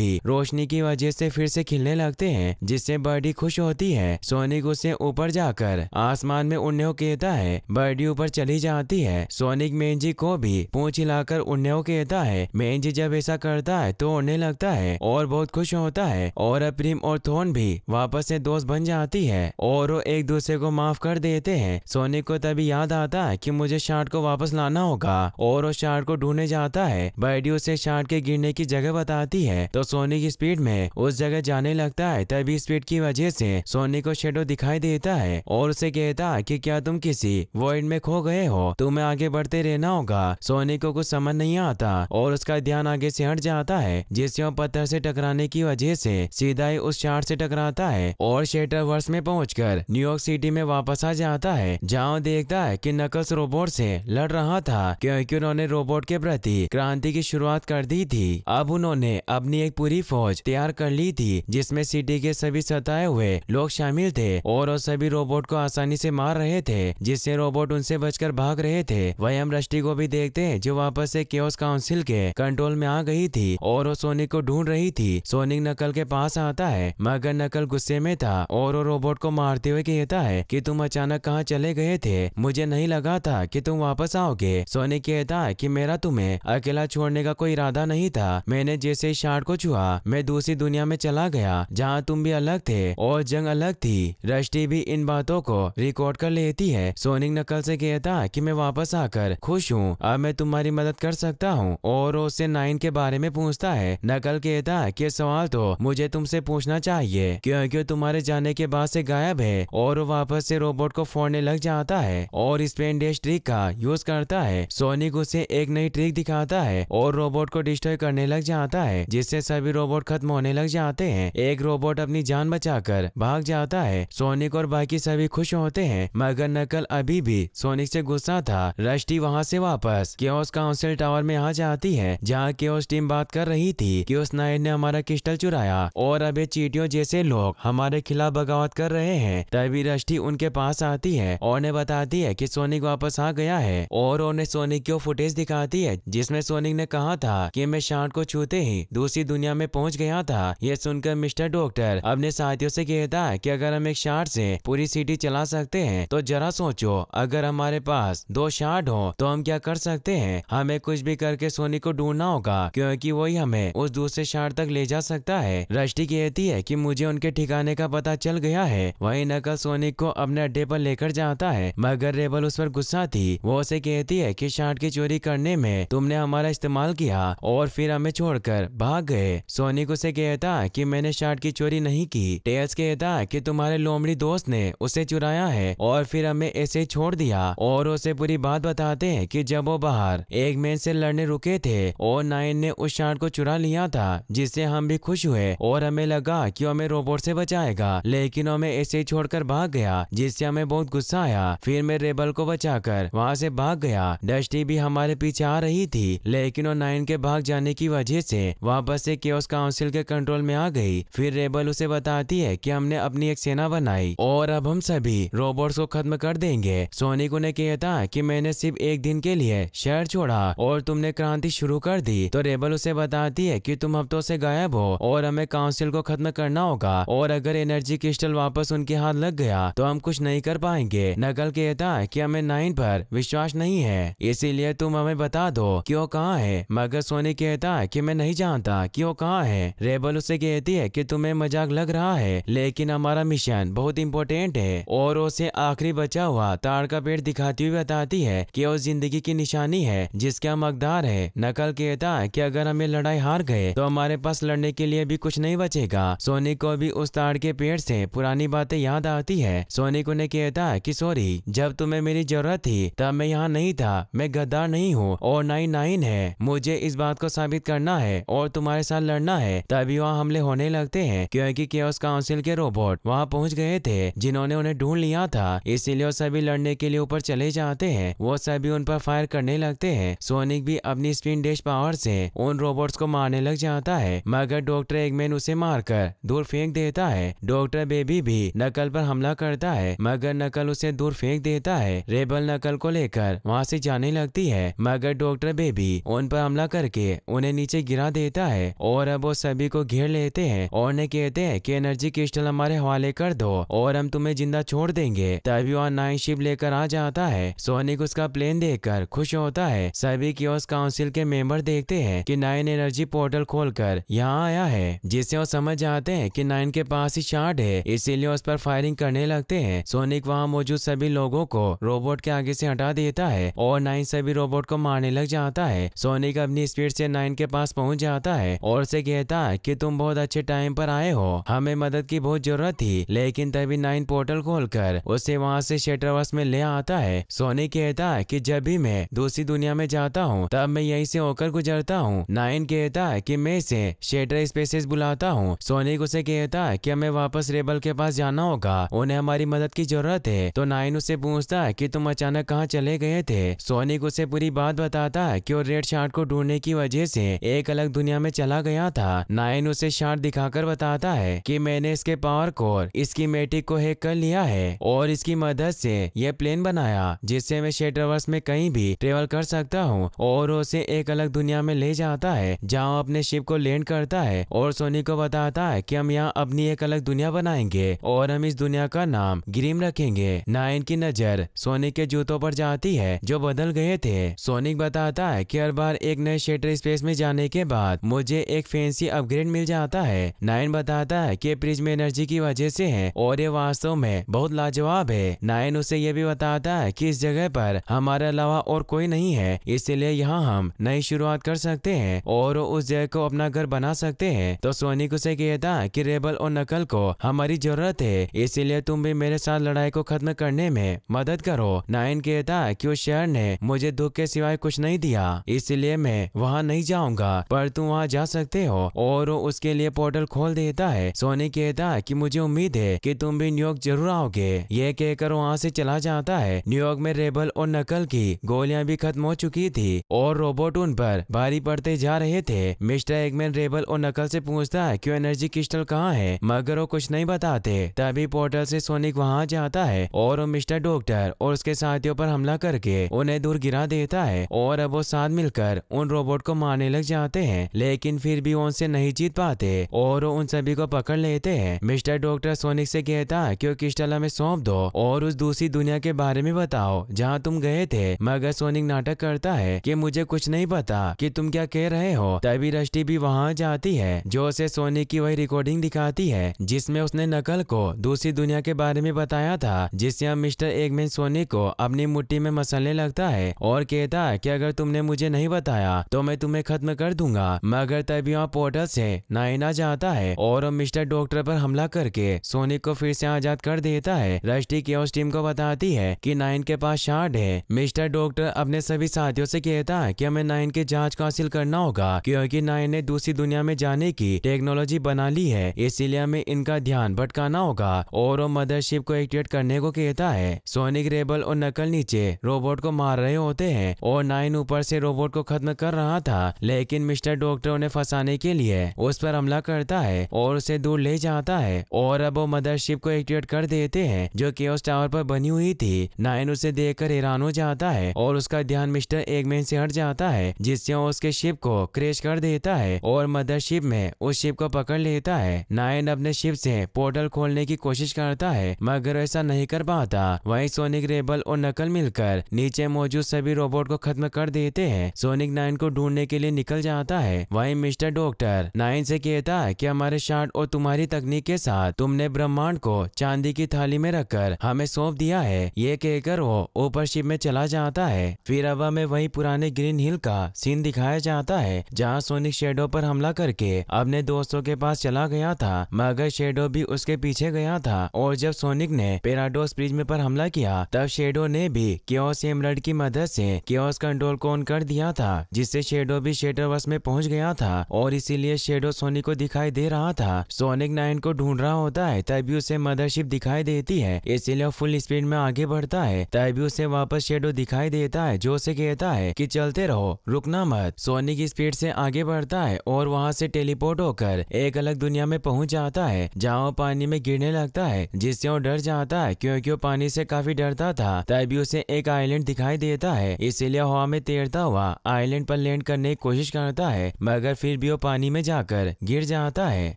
भी रोशनी की वजह से फिर से खिल खिलने लगते है जिससे बर्डी खुश होती है सोनिक उससे ऊपर जाकर आसमान में उड़ने कहता है बर्डी ऊपर चली जाती है सोनिक मेनजी को भी पूछ हिलाकर उड़ने कहता है मेनजी जब ऐसा करता है तो उड़ने लगता है और बहुत खुश होता है और अप्रीम और थोन भी वापस से दोस्त बन जाती है और वो एक दूसरे को माफ कर देते हैं सोनिक को तभी याद आता है कि मुझे शार्ट को वापस लाना होगा और वो शार्ट को ढूंढने जाता है बर्डी उसे शार्ट के गिरने की जगह बताती है तो सोनिक स्पीड में उस जगह जाने रोने लगता है तभी स्पीड की वजह से सोनी को शेडो दिखाई देता है और उसे कहता है कि क्या तुम किसी वर्ल्ड में खो गए हो तुम्हें आगे बढ़ते रहना होगा सोनी को कुछ समझ नहीं आता और उसका ध्यान आगे से हट जाता है जिससे वो पत्थर से टकराने की वजह से सीधा ही उस चार से टकराता है और शेटर वर्ष में पहुँच न्यूयॉर्क सिटी में वापस आ जाता है जहाँ देखता है की नकल्स रोबोट से लड़ रहा था क्योंकि उन्होंने रोबोट के प्रति क्रांति की शुरुआत कर दी थी अब उन्होंने अपनी एक पूरी फौज तैयार कर ली थी जिसमें सिटी के सभी सताए हुए लोग शामिल थे और सभी रोबोट को आसानी से मार रहे थे जिससे रोबोट उनसे बचकर भाग रहे थे वही हम रष्टि को भी देखते हैं जो वापस से केओस काउंसिल के कंट्रोल में आ गई थी और वो सोनिक को ढूंढ रही थी सोनिक नकल के पास आता है मगर नकल गुस्से में था और वो रोबोट को मारते हुए कहता है की तुम अचानक कहाँ चले गए थे मुझे नहीं लगा था की तुम वापस आओगे सोनिक कहता है की मेरा तुम्हें अकेला छोड़ने का कोई इरादा नहीं था मैंने जैसे शार्ट को छुआ मैं दूसरी दुनिया में चला गया गया जहाँ तुम भी अलग थे और जंग अलग थी रश्टि भी इन बातों को रिकॉर्ड कर लेती है सोनिक नकल से कहता कि मैं वापस आकर खुश हूँ अब मैं तुम्हारी मदद कर सकता हूँ और उससे नाइन के बारे में पूछता है नकल कहता कि सवाल तो मुझे तुमसे पूछना चाहिए क्योंकि तुम्हारे जाने के बाद से गायब है और वो वापस से रोबोट को फोड़ने लग जाता है और स्पेन डेस्ट ट्रिक का यूज करता है सोनिक उसे एक नई ट्रिक दिखाता है और रोबोट को डिस्ट्रॉय करने लग जाता है जिससे सभी रोबोट खत्म होने लग जाते हैं एक रोबोट अपनी जान बचाकर भाग जाता है सोनिक और बाकी सभी खुश होते हैं मगर नकल अभी भी सोनिक से गुस्सा था रष्टि वहाँ से वापस केओस काउंसिल टावर में आ जाती है जहाँ केओस टीम बात कर रही थी कि उस नायर ने हमारा क्रिस्टल चुराया और अभी चीटियों जैसे लोग हमारे खिलाफ बगावत कर रहे हैं तभी रष्टि उनके पास आती है और उन्हें बताती है कि सोनिक वापस आ गया है और उन्हें सोनिक की फुटेज दिखाती है जिसमें सोनिक ने कहा था कि मैं शांत को छूते ही दूसरी दुनिया में पहुँच गया था यह सुनकर मिस्टर डॉक्टर अपने साथियों से कहता है कि अगर हम एक शार्ट से पूरी सिटी चला सकते हैं तो जरा सोचो अगर हमारे पास दो शार्ट हो तो हम क्या कर सकते हैं हमें कुछ भी करके सोनी को ढूंढना होगा क्योंकि वही हमें उस दूसरे शार्ट तक ले जा सकता है रश्टि कहती है की मुझे उनके ठिकाने का पता चल गया है वही नकल सोनिक को अपने अड्डे पर लेकर जाता है मगर रेबल उस पर गुस्सा थी वो उसे कहती है की शार्ट की चोरी करने में तुमने हमारा इस्तेमाल किया और फिर हमें छोड़कर भाग गए सोनिक उसे कहता कि मैंने अपने शर्ट की चोरी नहीं की टेल्स कहता कि तुम्हारे लोमड़ी दोस्त ने उसे चुराया है और फिर हमें ऐसे छोड़ दिया और उसे पूरी बात बताते हैं कि जब वो बाहर एक मैन से लड़ने रुके थे और नाइन ने उस शर्ट को चुरा लिया था जिससे हम भी खुश हुए और हमें लगा की हमें रोबोट ऐसी बचाएगा लेकिन हमें ऐसे ही कर भाग गया जिससे हमें बहुत गुस्सा आया फिर मैं रेबल को बचा कर वहाँ ऐसी भाग गया डस्टी भी हमारे पीछे आ रही थी लेकिन वो नाइन के भाग जाने की वजह से वापस से केस काउंसिल के कंट्रोल में आ गई फिर रेबल उसे बताती है कि हमने अपनी एक सेना बनाई और अब हम सभी रोबोट्स को खत्म कर देंगे सोनिक उन्हें कहता कि मैंने सिर्फ एक दिन के लिए शहर छोड़ा और तुमने क्रांति शुरू कर दी तो रेबल उसे बताती है कि तुम हफ्तों से गायब हो और हमें काउंसिल को खत्म करना होगा और अगर एनर्जी क्रिस्टल वापस उनके हाथ लग गया तो हम कुछ नहीं कर पाएंगे नकल कहता है कि हमें नाइन पर विश्वास नहीं है इसीलिए तुम हमें बता दो कि वो कहाँ है मगर सोनी कहता है कि मैं नहीं जानता कि वो कहाँ है रेबल उसे कहती है कि तुम्हें मजाक लग रहा है लेकिन हमारा मिशन बहुत इम्पोर्टेंट है और उसे आखिरी बचा हुआ ताड़ का पेड़ दिखाती हुई बताती है कि वो जिंदगी की निशानी है जिसका मकदार है नकल कहता है कि अगर हमें लड़ाई हार गए तो हमारे पास लड़ने के लिए भी कुछ नहीं बचेगा सोनी को भी उस ताड़ के पेड़ से पुरानी बातें याद आती है सोनी को ने कहता है की सोरी जब तुम्हें मेरी जरूरत थी तब मैं यहाँ नहीं था मैं गद्दार नहीं हूँ और ना ही नाइन है मुझे इस बात को साबित करना है और तुम्हारे साथ लड़ना है तभी वहाँ हमले होने लगे लगते हैं क्योंकि केओस काउंसिल के रोबोट वहाँ पहुँच गए थे जिन्होंने उन्हें ढूंढ लिया था इसीलिए वो सभी लड़ने के लिए ऊपर चले जाते हैं वो सभी उन पर फायर करने लगते हैं सोनिक भी अपनी स्पिन डेश पावर से उन रोबोट्स को मारने लग जाता है मगर डॉक्टर एगमैन उसे कर दूर फेंक देता है डॉक्टर बेबी भी नकल पर हमला करता है मगर नकल उसे दूर फेंक देता है रेबल नकल को लेकर वहाँ से जाने लगती है मगर डॉक्टर बेबी उन पर हमला करके उन्हें नीचे गिरा देता है और अब वो सभी को घेर लेते हैं और ने कहते हैं कि एनर्जी क्रिस्टल हमारे हवाले कर दो और हम तुम्हें जिंदा छोड़ देंगे तभी वहाँ नाइन शिप लेकर आ जाता है सोनिक उसका प्लेन देखकर खुश होता है सभी की उस काउंसिल के मेंबर देखते हैं कि नाइन एनर्जी पोर्टल खोलकर यहाँ आया है जिससे वो समझ जाते हैं कि नाइन के पास ही शार्ट है इसीलिए उस पर फायरिंग करने लगते है सोनिक वहाँ मौजूद सभी लोगो को रोबोट के आगे ऐसी हटा देता है और नाइन सभी रोबोट को मारने लग जाता है सोनिक अपनी स्पीड से नाइन के पास पहुंच जाता है और उसे कहता है कि तुम बहुत अच्छे टाइम पर आए हो हमें मदद की बहुत जरूरत थी लेकिन तभी नाइन पोर्टल खोलकर उसे वहाँ से शेटरवास में ले आता है सोनी कहता है कि जब भी मैं दूसरी दुनिया में जाता हूँ तब मैं यही से होकर गुजरता हूँ नाइन कहता है की मैं इसे शेटर स्पेसिस बुलाता हूँ सोनिक उसे कहता है की हमें वापस रेबल के पास जाना होगा उन्हें हमारी मदद की जरूरत है तो नाइन उसे पूछता है कि तुम अचानक कहाँ चले गए थे सोनिक उसे पूरी बात बताता है कि वो रेड शार्ट को ढूंढने की वजह से एक अलग दुनिया में चला गया था नाइन उसे शार्ट दिखा दिखाकर बताता है कि मैंने इसके पावर कोर इसकी मेटिक को हैक कर लिया है और इसकी मदद से यह प्लेन बनाया जिससे मैं शेटरवर्स में कहीं भी ट्रेवल कर सकता हूँ और उसे एक अलग दुनिया में ले जाता है जहाँ अपने शिप को लैंड करता है और सोनी को बताता है की हम यहाँ अपनी एक अलग दुनिया बनाएंगे और हम इस दुनिया का नाम ग्रीम रखेंगे नाइन की नजर सोनिक के जूतों पर जाती है जो बदल गए थे सोनिक बताता है कि हर बार एक नए शेटर स्पेस में जाने के बाद मुझे एक फैंसी अपग्रेड मिल जाता है नायन बताता है कि फ्रिज में एनर्जी की वजह से है और ये वास्तव में बहुत लाजवाब है नायन उसे ये भी बताता है कि इस जगह पर हमारे अलावा और कोई नहीं है इसलिए यहाँ हम नई शुरुआत कर सकते हैं और उस जगह को अपना घर बना सकते हैं तो सोनिक उसे कहता है कि रेबल और नकल को हमारी जरूरत है इसीलिए तुम भी मेरे साथ लड़ाई को खत्म करने में मदद करो नायन कहता है की उस शहर ने मुझे दुख के सिवाय कुछ नहीं दिया इसलिए मैं वहाँ नहीं जाऊँगा पर तुम वहाँ जा सकते हो और उसके लिए पोर्टल होटल खोल देता है सोनी कहता है कि मुझे उम्मीद है कि तुम भी न्यूयॉर्क जरूर आओगे ये कहकर वहाँ से चला जाता है न्यूयॉर्क में रेबल और नकल की गोलियां भी खत्म हो चुकी थी और रोबोट उन पर भारी पड़ते जा रहे थे मिस्टर एगमैन रेबल और नकल से पूछता है क्यों एनर्जी क्रिस्टल कहाँ है मगर वो कुछ नहीं बताते तभी पोर्टल से सोनिक वहाँ जाता है और वो मिस्टर डॉक्टर और उसके साथियों पर हमला करके उन्हें दूर गिरा देता है और अब वो साथ मिलकर उन रोबोट को मारने लग जाते हैं लेकिन फिर भी उनसे नहीं जीत पाते और और उन सभी को पकड़ लेते हैं मिस्टर डॉक्टर सोनिक से कहता क्यों क्रिस्टल हमें सौंप दो और उस दूसरी दुनिया के बारे में बताओ जहाँ तुम गए थे मगर सोनिक नाटक करता है कि मुझे कुछ नहीं पता कि तुम क्या कह रहे हो तभी रष्टि भी वहाँ जाती है जो उसे सोनिक की वही रिकॉर्डिंग दिखाती है जिसमे उसने नकल को दूसरी दुनिया के बारे में बताया था जिससे अब मिस्टर एगमेन सोनिक को अपनी मुट्ठी में मसलने लगता है और कहता है कि अगर तुमने मुझे नहीं बताया तो मैं तुम्हें खत्म कर दूंगा मगर तभी वहाँ पोर्टल से नाइना जाता आता है और मिस्टर डॉक्टर पर हमला करके सोनिक को फिर से आजाद कर देता है रश्टी की टीम को बताती है कि नाइन के पास शार्ड है मिस्टर डॉक्टर अपने सभी साथियों से कहता है कि हमें नाइन की जांच को हासिल करना होगा क्योंकि नाइन ने दूसरी दुनिया में जाने की टेक्नोलॉजी बना ली है इसीलिए हमें इनका ध्यान भटकाना होगा और वो मदरशिप को एक्टिवेट करने को कहता है सोनिक रेबल और नकल नीचे रोबोट को मार रहे होते हैं और नाइन ऊपर से रोबोट को खत्म कर रहा था लेकिन मिस्टर डॉक्टर उन्हें फंसाने के लिए उस पर हमला करते जाता है और उसे दूर ले जाता है और अब वो मदरशिप को एक्टिवेट कर देते हैं जो कि उस टावर पर बनी हुई थी नाइन उसे देख कर हैरान हो जाता है और उसका ध्यान मिस्टर एगमैन से हट जाता है जिससे वो उसके शिप को क्रेश कर देता है और मदरशिप में उस शिप को पकड़ लेता है नाइन अपने शिप से पोर्टल खोलने की कोशिश करता है मगर ऐसा नहीं कर पाता वही सोनिक रेबल और नकल मिलकर नीचे मौजूद सभी रोबोट को खत्म कर देते हैं सोनिक नाइन को ढूंढने के लिए निकल जाता है वही मिस्टर डॉक्टर नाइन से कहता है कि हमारे शार्ट और तुम्हारी तकनीक के साथ तुमने ब्रह्मांड को चांदी की थाली में रखकर हमें सौंप दिया है ये कहकर वो ऊपर शिप में चला जाता है फिर अब हमें वही पुराने ग्रीन हिल का सीन दिखाया जाता है जहाँ सोनिक शेडो पर हमला करके अपने दोस्तों के पास चला गया था मगर शेडो भी उसके पीछे गया था और जब सोनिक ने पेराडोस में पर हमला किया तब शेडो ने भी क्योस एमरड की मदद से क्योस कंट्रोल को ऑन कर दिया था जिससे शेडो भी शेडोवस में पहुंच गया था और इसीलिए शेडो सोनिक को दिखा दिखाई दे रहा था सोनिक नाइन को ढूंढ रहा होता है तभी उसे मदरशिप दिखाई देती है इसीलिए वो फुल स्पीड में आगे बढ़ता है तभी उसे वापस शेडो दिखाई देता है जो उसे कहता है कि चलते रहो रुकना मत सोनिक स्पीड से आगे बढ़ता है और वहाँ से टेलीपोर्ट होकर एक अलग दुनिया में पहुँच जाता है जहाँ वो पानी में गिरने लगता है जिससे वो डर जाता है क्योंकि वो पानी से काफी डरता था तभी उसे एक आइलैंड दिखाई देता है इसीलिए हवा में तैरता हुआ आइलैंड पर लैंड करने की कोशिश करता है मगर फिर भी वो पानी में जाकर गिर जाता आता है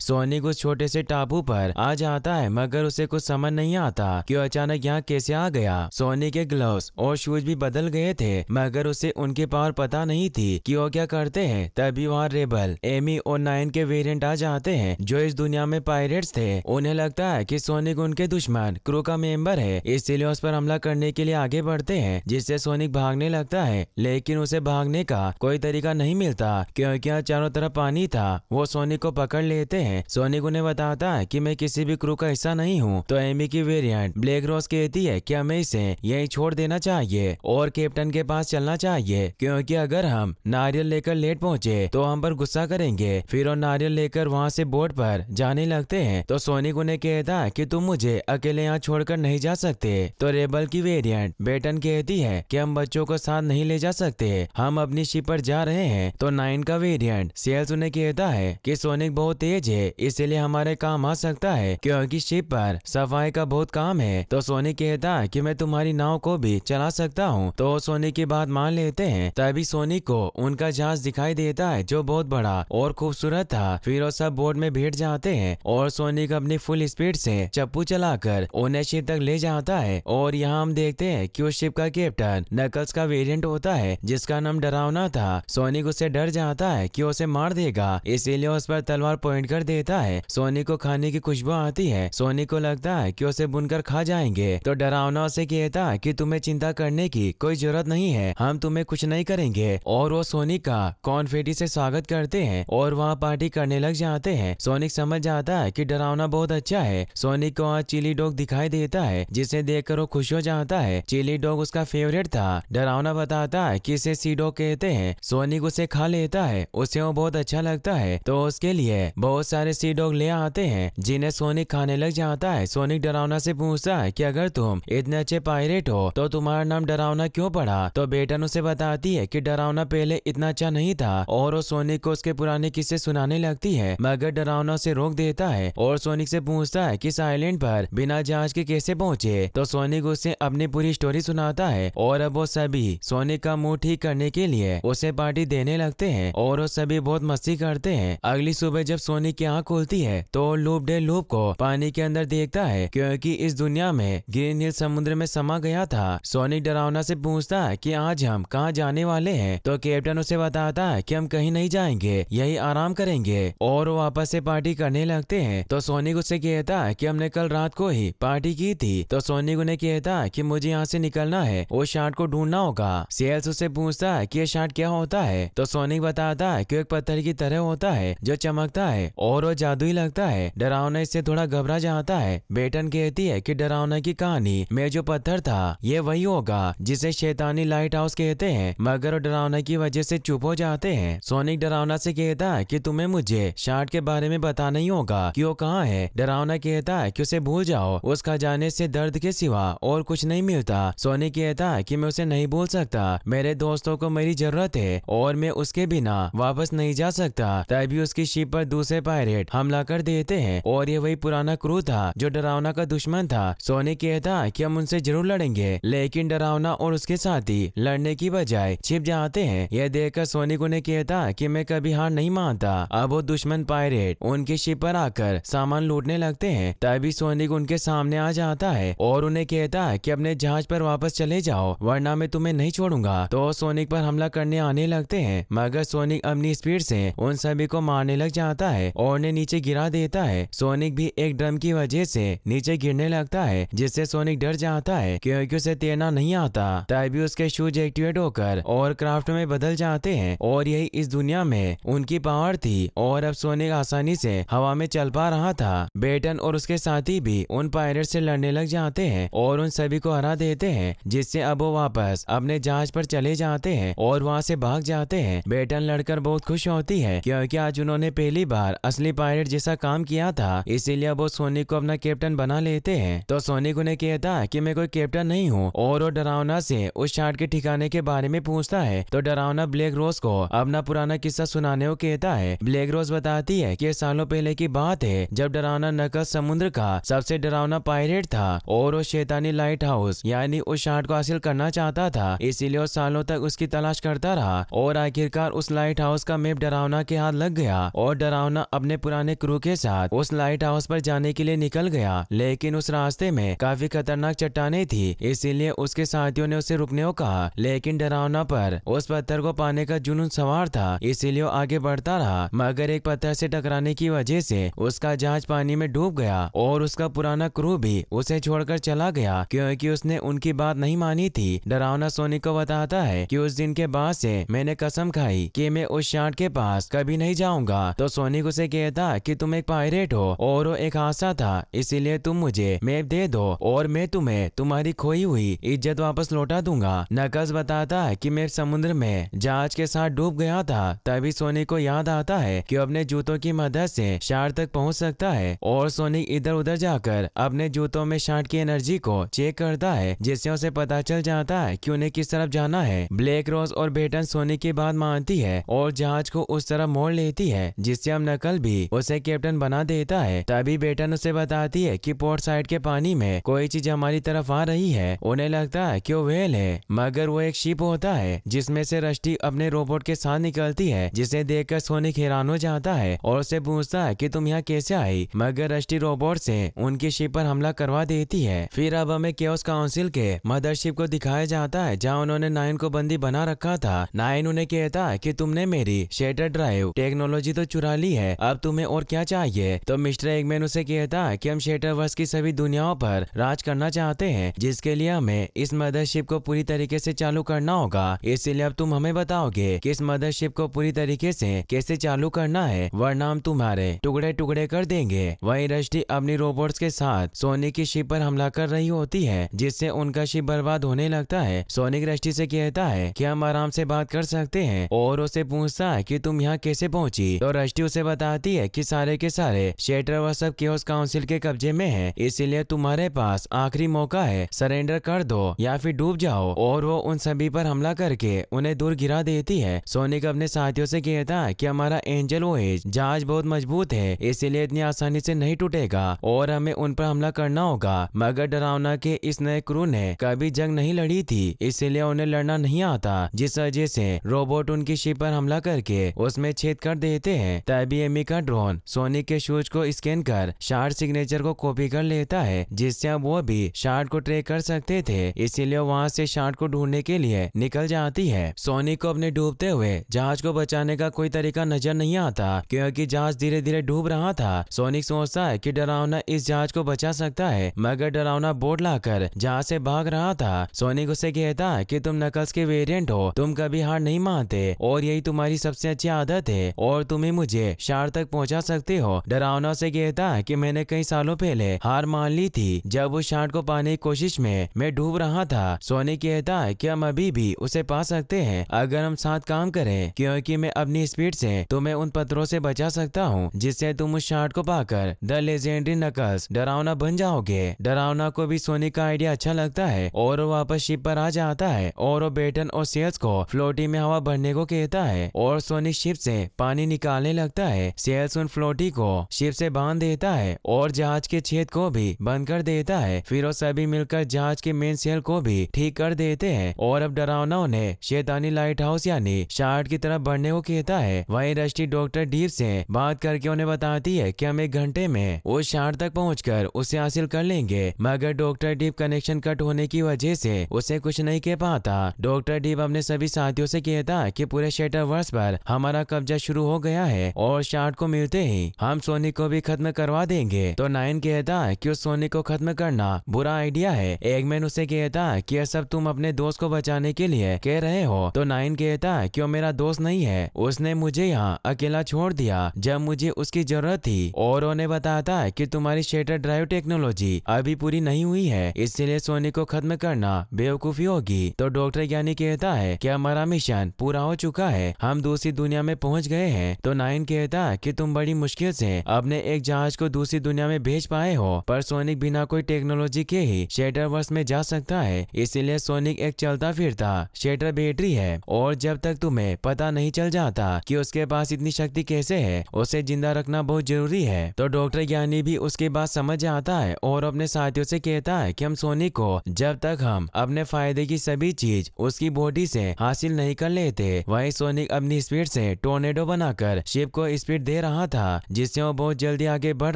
सोनी उस छोटे से टापू पर आ जाता है मगर उसे कुछ समझ नहीं आता कि अचानक यहाँ कैसे आ गया सोनी के ग्लव्स और शूज भी बदल गए थे मगर उसे उनके पावर पता नहीं थी कि वो क्या करते हैं तभी वहाँ रेबल एमी और नाइन के वेरिएंट आ जाते हैं जो इस दुनिया में पायरेट्स थे उन्हें लगता है की सोनिक उनके दुश्मन क्रू का मेंबर है इसीलिए उस पर हमला करने के लिए आगे बढ़ते हैं जिससे सोनिक भागने लगता है लेकिन उसे भागने का कोई तरीका नहीं मिलता क्योंकि यहाँ चारों तरफ पानी था वो सोनिक को पकड़ पकड़ लेते हैं सोनिक उन्हें बताता है कि मैं किसी भी क्रू का हिस्सा नहीं हूँ तो एमी की वेरियंट ब्लैक रोज कहती है की हमें इसे यही छोड़ देना चाहिए और कैप्टन के पास चलना चाहिए क्यूँकी अगर हम नारियल लेकर लेट पहुँचे तो हम पर गुस्सा करेंगे फिर वो नारियल लेकर वहाँ से बोट पर जाने लगते हैं तो सोनिक उन्हें कहता है कि तुम मुझे अकेले यहाँ छोड़कर नहीं जा सकते तो रेबल की वेरिएंट बेटन कहती है कि हम बच्चों को साथ नहीं ले जा सकते हम अपनी शिप पर जा रहे हैं तो नाइन का वेरिएंट सेल्स उन्हें कहता है की सोनिक बहुत बहुत तेज है इसीलिए हमारे काम आ सकता है क्योंकि शिप पर सफाई का बहुत काम है तो सोनी कहता है कि मैं तुम्हारी नाव को भी चला सकता हूँ तो सोनी की बात मान लेते हैं तभी सोनी को उनका जहाज दिखाई देता है जो बहुत बड़ा और खूबसूरत था फिर वो सब बोर्ड में भेट जाते हैं और सोनी को अपनी फुल स्पीड से चप्पू चलाकर उन्हें शिप तक ले जाता है और यहाँ हम देखते हैं कि उस शिप का कैप्टन नकल्स का वेरिएंट होता है जिसका नाम डरावना था सोनिक उसे डर जाता है कि उसे मार देगा इसीलिए उस पर तलवार पॉइंट कर देता है सोनी को खाने की खुशबू आती है सोनी को लगता है कि उसे बुनकर खा जाएंगे तो डरावना उसे कहता है कि तुम्हें चिंता करने की कोई जरूरत नहीं है हम तुम्हें कुछ नहीं करेंगे और वो सोनी का कॉन्फेटी से स्वागत करते हैं और वहाँ पार्टी करने लग जाते हैं सोनिक समझ जाता है की डरावना बहुत अच्छा है सोनिक को आज चिली डॉग दिखाई देता है जिसे कर वो खुश हो जाता है चिली डॉग उसका फेवरेट था डरावना बताता है की इसे सी डॉग कहते हैं सोनिक उसे खा लेता है उसे वो बहुत अच्छा लगता है तो उसके लिए बहुत सारे सी डॉग ले आते हैं जिन्हें सोनिक खाने लग जाता है सोनिक डरावना से पूछता है कि अगर तुम इतने अच्छे पायरेट हो तो तुम्हारा नाम डरावना क्यों पड़ा तो बेटन उसे बताती है कि डरावना पहले इतना अच्छा नहीं था और वो सोनिक को उसके पुराने किस्से सुनाने लगती है मगर डरावना उसे रोक देता है और सोनिक से पूछता है की साइलेंट पर बिना जाँच के कैसे पहुँचे तो सोनिक उसे अपनी पूरी स्टोरी सुनाता है और अब वो सभी सोनिक का मुँह ठीक करने के लिए उसे पार्टी देने लगते है और वो सभी बहुत मस्ती करते हैं अगली सुबह जब सोनी की आंख खुलती है तो लूप डे लूप को पानी के अंदर देखता है क्योंकि इस दुनिया में ग्रीन हिल समुद्र में समा गया था सोनी डरावना से पूछता है कि आज हम कहाँ जाने वाले हैं तो कैप्टन उसे बताता है कि हम कहीं नहीं जाएंगे यही आराम करेंगे और वापस आपस से पार्टी करने लगते हैं तो सोनी उसे कहता है कि हमने कल रात को ही पार्टी की थी तो सोनी उन्हें कहता है कि मुझे यहाँ से निकलना है और शार्ट को ढूंढना होगा सेल्स उससे पूछता है कि ये शार्ट क्या होता है तो सोनी बताता है कि एक पत्थर की तरह होता है जो चमकता है है और वो जादुई लगता है डरावना इससे थोड़ा घबरा जाता है बेटन कहती है कि डरावना की कहानी में जो पत्थर था ये वही होगा जिसे शैतानी लाइट हाउस कहते हैं मगर वो डरावना की वजह से चुप हो जाते हैं सोनिक डरावना से कहता है कि तुम्हें मुझे शार्ट के बारे में बताना ही होगा कि वो कहाँ है डरावना कहता है कि उसे भूल जाओ उसका जाने से दर्द के सिवा और कुछ नहीं मिलता सोनिक कहता है कि मैं उसे नहीं भूल सकता मेरे दोस्तों को मेरी जरूरत है और मैं उसके बिना वापस नहीं जा सकता तभी उसकी शिप पर दूसरे पायरेट हमला कर देते हैं और ये वही पुराना क्रू था जो डरावना का दुश्मन था सोनी कहता कि हम उनसे जरूर लड़ेंगे लेकिन डरावना और उसके साथी लड़ने की बजाय छिप जाते हैं यह देखकर सोनिक उन्हें कहता कि मैं कभी हार नहीं मानता अब वो दुश्मन पायरेट उनके शिप पर आकर सामान लूटने लगते है तभी सोनिक उनके सामने आ जाता है और उन्हें कहता है की अपने जहाज पर वापस चले जाओ वरना मैं तुम्हें नहीं छोड़ूंगा तो सोनिक पर हमला करने आने लगते है मगर सोनिक अपनी स्पीड ऐसी उन सभी को मारने लग जाता जाता है और उन्हें नीचे गिरा देता है सोनिक भी एक ड्रम की वजह से नीचे गिरने लगता है जिससे सोनिक डर जाता है क्योंकि उसे तैरना नहीं आता तभी उसके शूज एक्टिवेट होकर और क्राफ्ट में बदल जाते हैं और यही इस दुनिया में उनकी पावर थी और अब सोनिक आसानी से हवा में चल पा रहा था बेटन और उसके साथी भी उन पायलट से लड़ने लग जाते हैं और उन सभी को हरा देते हैं जिससे अब वो वापस अपने जहाज पर चले जाते हैं और वहाँ से भाग जाते हैं बेटन लड़कर बहुत खुश होती है क्योंकि आज उन्होंने पहली बार असली पायलट जैसा काम किया था इसीलिए वो सोनी को अपना कैप्टन बना लेते हैं तो सोनी को ने कहता कि मैं कोई कैप्टन नहीं हूँ और वो डरावना से उस शार्ट के ठिकाने के बारे में पूछता है तो डरावना ब्लैक रोज को अपना पुराना किस्सा सुनाने को कहता है ब्लैक रोज बताती है की सालों पहले की बात है जब डरावना नकद समुद्र का सबसे डरावना पायलट था और वो शैतानी लाइट हाउस यानी उस शार्ट को हासिल करना चाहता था इसीलिए वो सालों तक उसकी तलाश करता रहा और आखिरकार उस लाइट हाउस का मेप डरावना के हाथ लग गया और डरावना डरावना अपने पुराने क्रू के साथ उस लाइट हाउस पर जाने के लिए निकल गया लेकिन उस रास्ते में काफी खतरनाक चट्टाने थी इसीलिए उसके साथियों ने उसे रुकने को कहा लेकिन डरावना पर उस पत्थर को पाने का जुनून सवार था इसीलिए आगे बढ़ता रहा मगर एक पत्थर से टकराने की वजह से उसका जहाज पानी में डूब गया और उसका पुराना क्रू भी उसे छोड़कर चला गया क्योंकि उसने उनकी बात नहीं मानी थी डरावना सोनी को बताता है कि उस दिन के बाद से मैंने कसम खाई कि मैं उस शार्ट के पास कभी नहीं जाऊंगा तो सोनी को उसे कहता कि तुम एक पायरेट हो और एक हादसा था इसीलिए तुम मुझे मैप दे दो और मैं तुम्हें तुम्हारी खोई हुई इज्जत वापस लौटा दूंगा नकस बताता है की मैं समुद्र में जहाज के साथ डूब गया था तभी सोनी को याद आता है की अपने जूतों की मदद ऐसी शार्ट तक पहुँच सकता है और सोनी इधर उधर जाकर अपने जूतों में शार्ट की एनर्जी को चेक करता है जिससे उसे पता चल जाता है कि उन्हें किस तरफ जाना है ब्लैक रोज और बेटन सोनी की बात मानती है और जहाज को उस तरफ मोड़ लेती है जिससे प्रीतम नकल भी उसे कैप्टन बना देता है तभी बेटन उसे बताती है कि पोर्ट साइड के पानी में कोई चीज हमारी तरफ आ रही है उन्हें लगता है कि वो वेल है मगर वो एक शिप होता है जिसमें से रष्टि अपने रोबोट के साथ निकलती है जिसे देख कर सोनिक हैरान हो जाता है और उसे पूछता है की तुम यहाँ कैसे आई मगर रष्टि रोबोट से उनकी शिप पर हमला करवा देती है फिर अब हमें केस काउंसिल के मदरशिप को दिखाया जाता है जहाँ उन्होंने नाइन को बंदी बना रखा था नाइन उन्हें कहता है की तुमने मेरी शेटर ड्राइव टेक्नोलॉजी तो चुरा ली मिली है अब तुम्हें और क्या चाहिए तो मिस्टर एगमैन उसे कहता है कि हम शेटर वर्ष की सभी दुनियाओं पर राज करना चाहते हैं जिसके लिए हमें इस मदरशिप को पूरी तरीके से चालू करना होगा इसीलिए अब तुम हमें बताओगे कि इस मदरशिप को पूरी तरीके से कैसे चालू करना है वरना हम तुम्हारे टुकड़े टुकड़े कर देंगे वही रश्टि अपनी रोबोट के साथ सोनिक की शिप पर हमला कर रही होती है जिससे उनका शिप बर्बाद होने लगता है सोनिक रश्टि से कहता है की हम आराम से बात कर सकते हैं और उसे पूछता है की तुम यहाँ कैसे पहुँची तो रश्टि उसे से बताती है कि सारे के सारे शेटर व सब केस काउंसिल के कब्जे में है इसीलिए तुम्हारे पास आखिरी मौका है सरेंडर कर दो या फिर डूब जाओ और वो उन सभी पर हमला करके उन्हें दूर गिरा देती है सोनिक अपने साथियों से कहता है कि हमारा एंजल वो जहाज बहुत मजबूत है इसीलिए इतनी आसानी से नहीं टूटेगा और हमें उन पर हमला करना होगा मगर डरावना के इस नए क्रू ने कभी जंग नहीं लड़ी थी इसीलिए उन्हें लड़ना नहीं आता जिस वजह से रोबोट उनकी शिप पर हमला करके उसमें छेद कर देते हैं तब बीएमई e का ड्रोन सोनी के शूज को स्कैन कर शार्ट सिग्नेचर को कॉपी कर लेता है जिससे अब वो भी शार्ट को ट्रेक कर सकते थे इसीलिए वहाँ से शार्ट को ढूंढने के लिए निकल जाती है सोनी को अपने डूबते हुए जहाज को बचाने का कोई तरीका नजर नहीं आता क्योंकि जहाज धीरे धीरे डूब रहा था सोनिक सोचता है की डरावना इस जहाज को बचा सकता है मगर डरावना बोर्ड लाकर जहाज से भाग रहा था सोनिक उसे कहता है की तुम नकल्स के वेरियंट हो तुम कभी हार नहीं मानते और यही तुम्हारी सबसे अच्छी आदत है और तुम्हें मुझे शार तक पहुंचा सकते हो डरावना से कहता कि मैंने कई सालों पहले हार मान ली थी जब उस शार्ट को पाने की कोशिश में मैं डूब रहा था सोनी कहता है कि हम अभी भी उसे पा सकते हैं अगर हम साथ काम करें क्योंकि मैं अपनी स्पीड से तुम्हें तो उन पत्थरों से बचा सकता हूँ जिससे तुम उस शार्ट को पाकर द लेजेंडरी नकस डरावना बन जाओगे डरावना को भी सोनी का आइडिया अच्छा लगता है और वो वापस शिप पर आ जाता है और वो बेटन और सेल्स को फ्लोटी में हवा भरने को कहता है और सोनी शिप से पानी निकालने लगता लगता है सेल्सन फ्लोटी को शिप से बांध देता है और जहाज के छेद को भी बंद कर देता है फिर वो सभी मिलकर जहाज के मेन सेल को भी ठीक कर देते हैं और अब डरावना उन्हें शैतानी लाइट हाउस यानी शार्ट की तरफ बढ़ने को कहता है वही रश्टि डॉक्टर डीप से बात करके उन्हें बताती है कि हम एक घंटे में उस शार्ट तक पहुँच उसे हासिल कर लेंगे मगर डॉक्टर डीप कनेक्शन कट होने की वजह से उसे कुछ नहीं कह पाता डॉक्टर डीप अपने सभी साथियों से कहता कि पूरे शेटर वर्ष पर हमारा कब्जा शुरू हो गया है और और शार्ट को मिलते ही हम सोनी को भी खत्म करवा देंगे तो नाइन कहता कि उस सोनी को खत्म करना बुरा आइडिया है एगमैन उसे कहता कि यह सब तुम अपने दोस्त को बचाने के लिए कह रहे हो तो नाइन कहता है की मेरा दोस्त नहीं है उसने मुझे यहाँ अकेला छोड़ दिया जब मुझे उसकी जरूरत थी और उन्हें बताता कि तुम्हारी शेटर ड्राइव टेक्नोलॉजी अभी पूरी नहीं हुई है इसलिए सोनी को खत्म करना बेवकूफी होगी तो डॉक्टर ज्ञानी कहता है कि हमारा मिशन पूरा हो चुका है हम दूसरी दुनिया में पहुँच गए हैं तो नाइन कहता कहता कि तुम बड़ी मुश्किल से अपने एक जहाज को दूसरी दुनिया में भेज पाए हो पर सोनिक बिना कोई टेक्नोलॉजी के ही वर्ष में जा सकता है इसीलिए सोनिक एक चलता फिरता शेटर बैटरी है और जब तक तुम्हें पता नहीं चल जाता कि उसके पास इतनी शक्ति कैसे है उसे जिंदा रखना बहुत जरूरी है तो डॉक्टर ज्ञानी भी उसके बाद समझ आता है और अपने साथियों से कहता है कि हम सोनिक को जब तक हम अपने फायदे की सभी चीज उसकी बॉडी से हासिल नहीं कर लेते वही सोनिक अपनी स्पीड से टोर्नेडो बनाकर शिप को स्पीड दे रहा था जिससे वो बहुत जल्दी आगे बढ़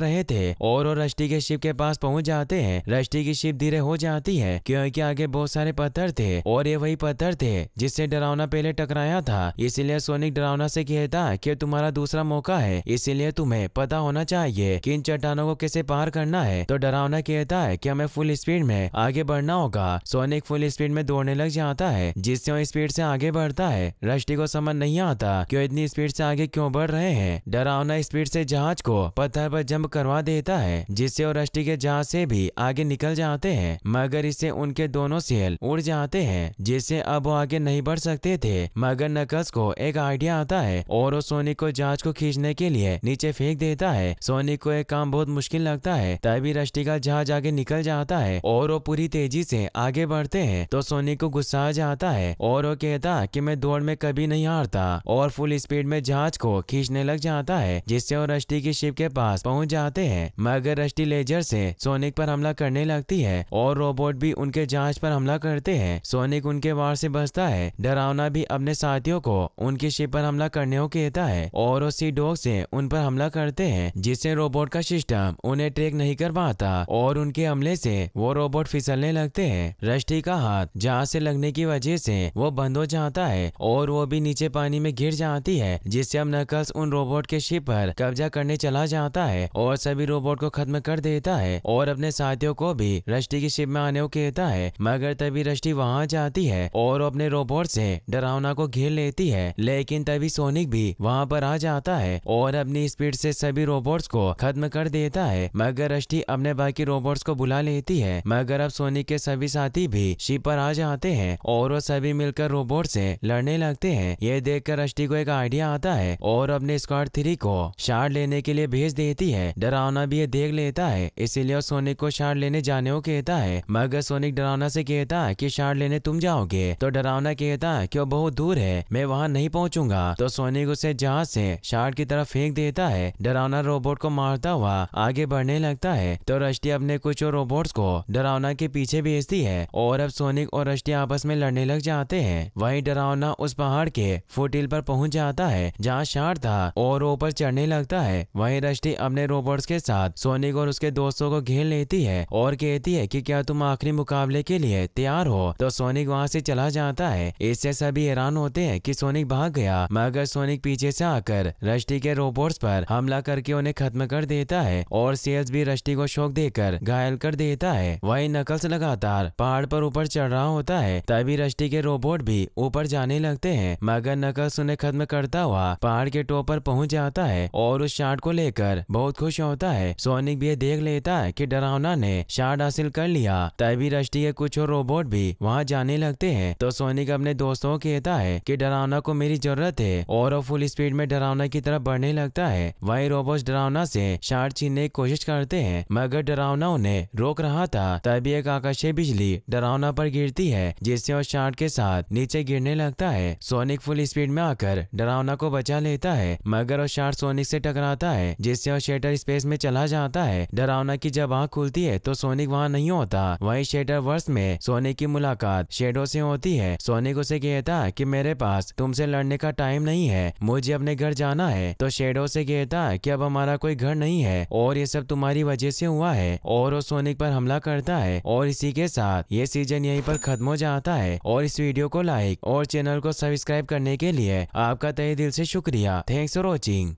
रहे थे और वो रश्टि के शिप के पास पहुंच जाते हैं रश्टि की शिप धीरे हो जाती है क्योंकि आगे बहुत सारे पत्थर थे और ये वही पत्थर थे जिससे डरावना पहले टकराया था इसीलिए सोनिक डरावना से कहता कि तुम्हारा दूसरा मौका है इसीलिए तुम्हें पता होना चाहिए कि इन चट्टानों को कैसे पार करना है तो डरावना कहता है कि हमें फुल स्पीड में आगे बढ़ना होगा सोनिक फुल स्पीड में दौड़ने लग जाता है जिससे वो स्पीड से आगे बढ़ता है रश्टि को समझ नहीं आता क्यों इतनी स्पीड से आगे क्यों बढ़ रहे हैं है डरावना स्पीड से जहाज को पत्थर पर जंप करवा देता है जिससे वो रस्टी के जहाज से भी आगे निकल जाते हैं मगर इससे उनके दोनों सेल उड़ जाते हैं जिससे अब वो आगे नहीं बढ़ सकते थे मगर नकस को एक आइडिया आता है और वो सोनी को जहाज को खींचने के लिए नीचे फेंक देता है सोनी को एक काम बहुत मुश्किल लगता है तभी रष्टि का जहाज आगे निकल जाता है और वो पूरी तेजी से आगे बढ़ते हैं तो सोनी को गुस्सा आ जाता है और वो कहता कि मैं दौड़ में कभी नहीं हारता और फुल स्पीड में जहाज को खींचने लग लग जाता है जिससे वो रश्टि की शिप के पास पहुंच जाते हैं मगर रश्टि लेजर से सोनिक पर हमला करने लगती है और रोबोट भी उनके जांच पर हमला करते हैं सोनिक उनके वार से बचता है डरावना भी अपने साथियों को उनकी शिप पर हमला करने को कहता है और उसी डॉग से उन पर हमला करते हैं जिससे रोबोट का सिस्टम उन्हें ट्रेक नहीं कर पाता और उनके हमले से वो रोबोट फिसलने लगते हैं रश्टि का हाथ जहाँ से लगने की वजह से वो बंद हो जाता है और वो भी नीचे पानी में गिर जाती है जिससे अब नकल्स उन रोबोट रोबोट के शिप पर कब्जा करने चला जाता है और सभी रोबोट को खत्म कर देता है और अपने साथियों को भी रश्टि की शिप में आने को कहता है मगर तभी रश्टि वहाँ जाती है और अपने रोबोट से डरावना को घेर लेती है लेकिन तभी सोनिक भी वहाँ पर आ जाता है और अपनी स्पीड से सभी रोबोट्स को खत्म कर देता है मगर रश्टि अपने बाकी रोबोट्स को बुला लेती है मगर अब सोनिक के सभी साथी भी शिप पर आ जाते हैं और वो सभी मिलकर रोबोट से लड़ने लगते हैं ये देखकर रश्टि को एक आइडिया आता है और अपने स्कॉट थ्री को शार लेने के लिए भेज देती है डरावना भी ये देख लेता है इसीलिए सोनिक को शार लेने जाने को कहता है मगर सोनिक डरावना से कहता है कि शार लेने तुम जाओगे तो डरावना कहता है कि वो बहुत दूर है मैं वहाँ नहीं पहुँचूंगा तो सोनिक उसे जहाज से शार की तरफ फेंक देता है डरावना रोबोट को मारता हुआ आगे बढ़ने लगता है तो रश्ति अपने कुछ और रोबोट को डरावना के पीछे भेजती है और अब सोनिक और रश्ति आपस में लड़ने लग जाते हैं वहीं डरावना उस पहाड़ के फुटिल पर पहुंच जाता है जहाँ शार था और ऊपर चढ़ने लगता है वहीं रश्टि अपने रोबोट्स के साथ सोनिक और उसके दोस्तों को घेर लेती है और कहती है कि क्या तुम आखिरी मुकाबले के लिए तैयार हो तो सोनिक वहाँ से चला जाता है इससे सभी हैरान होते हैं कि सोनिक भाग गया मगर सोनिक पीछे से आकर रश्टि के रोबोट्स पर हमला करके उन्हें खत्म कर देता है और सेल्स भी रश्टि को शोक देकर घायल कर देता है वही नकल्स लगातार पहाड़ पर ऊपर चढ़ रहा होता है तभी रश्टि के रोबोट भी ऊपर जाने लगते हैं मगर नकल्स उन्हें खत्म करता हुआ पहाड़ के टॉप पर पहुंच जाता है और उस शार्ट को लेकर बहुत खुश होता है सोनिक भी देख लेता है कि डरावना ने शार्ट हासिल कर लिया तभी रश्टी के कुछ और रोबोट भी वहाँ जाने लगते हैं तो सोनिक अपने दोस्तों को कहता है कि डरावना को मेरी जरूरत है और वो फुल स्पीड में डरावना की तरफ बढ़ने लगता है वही रोबोट डरावना से शार्ट छीनने की कोशिश करते हैं मगर डरावना उन्हें रोक रहा था तभी एक आकाशीय बिजली डरावना पर गिरती है जिससे वो शार्ट के साथ नीचे गिरने लगता है सोनिक फुल स्पीड में आकर डरावना को बचा लेता है मगर शार्ट सोनिक से टकराता है जिससे वह शेटर स्पेस में चला जाता है डरावना की जब आँख खुलती है तो सोनिक वहाँ नहीं होता वही शेटर वर्ष में सोनिक की मुलाकात शेडो से होती है सोनिक उसे कहता है की मेरे पास तुमसे लड़ने का टाइम नहीं है मुझे अपने घर जाना है तो शेडो से कहता है की अब हमारा कोई घर नहीं है और ये सब तुम्हारी वजह से हुआ है और वो सोनिक पर हमला करता है और इसी के साथ ये सीजन यहीं पर खत्म हो जाता है और इस वीडियो को लाइक और चैनल को सब्सक्राइब करने के लिए आपका तय दिल से शुक्रिया थैंक्स Roching.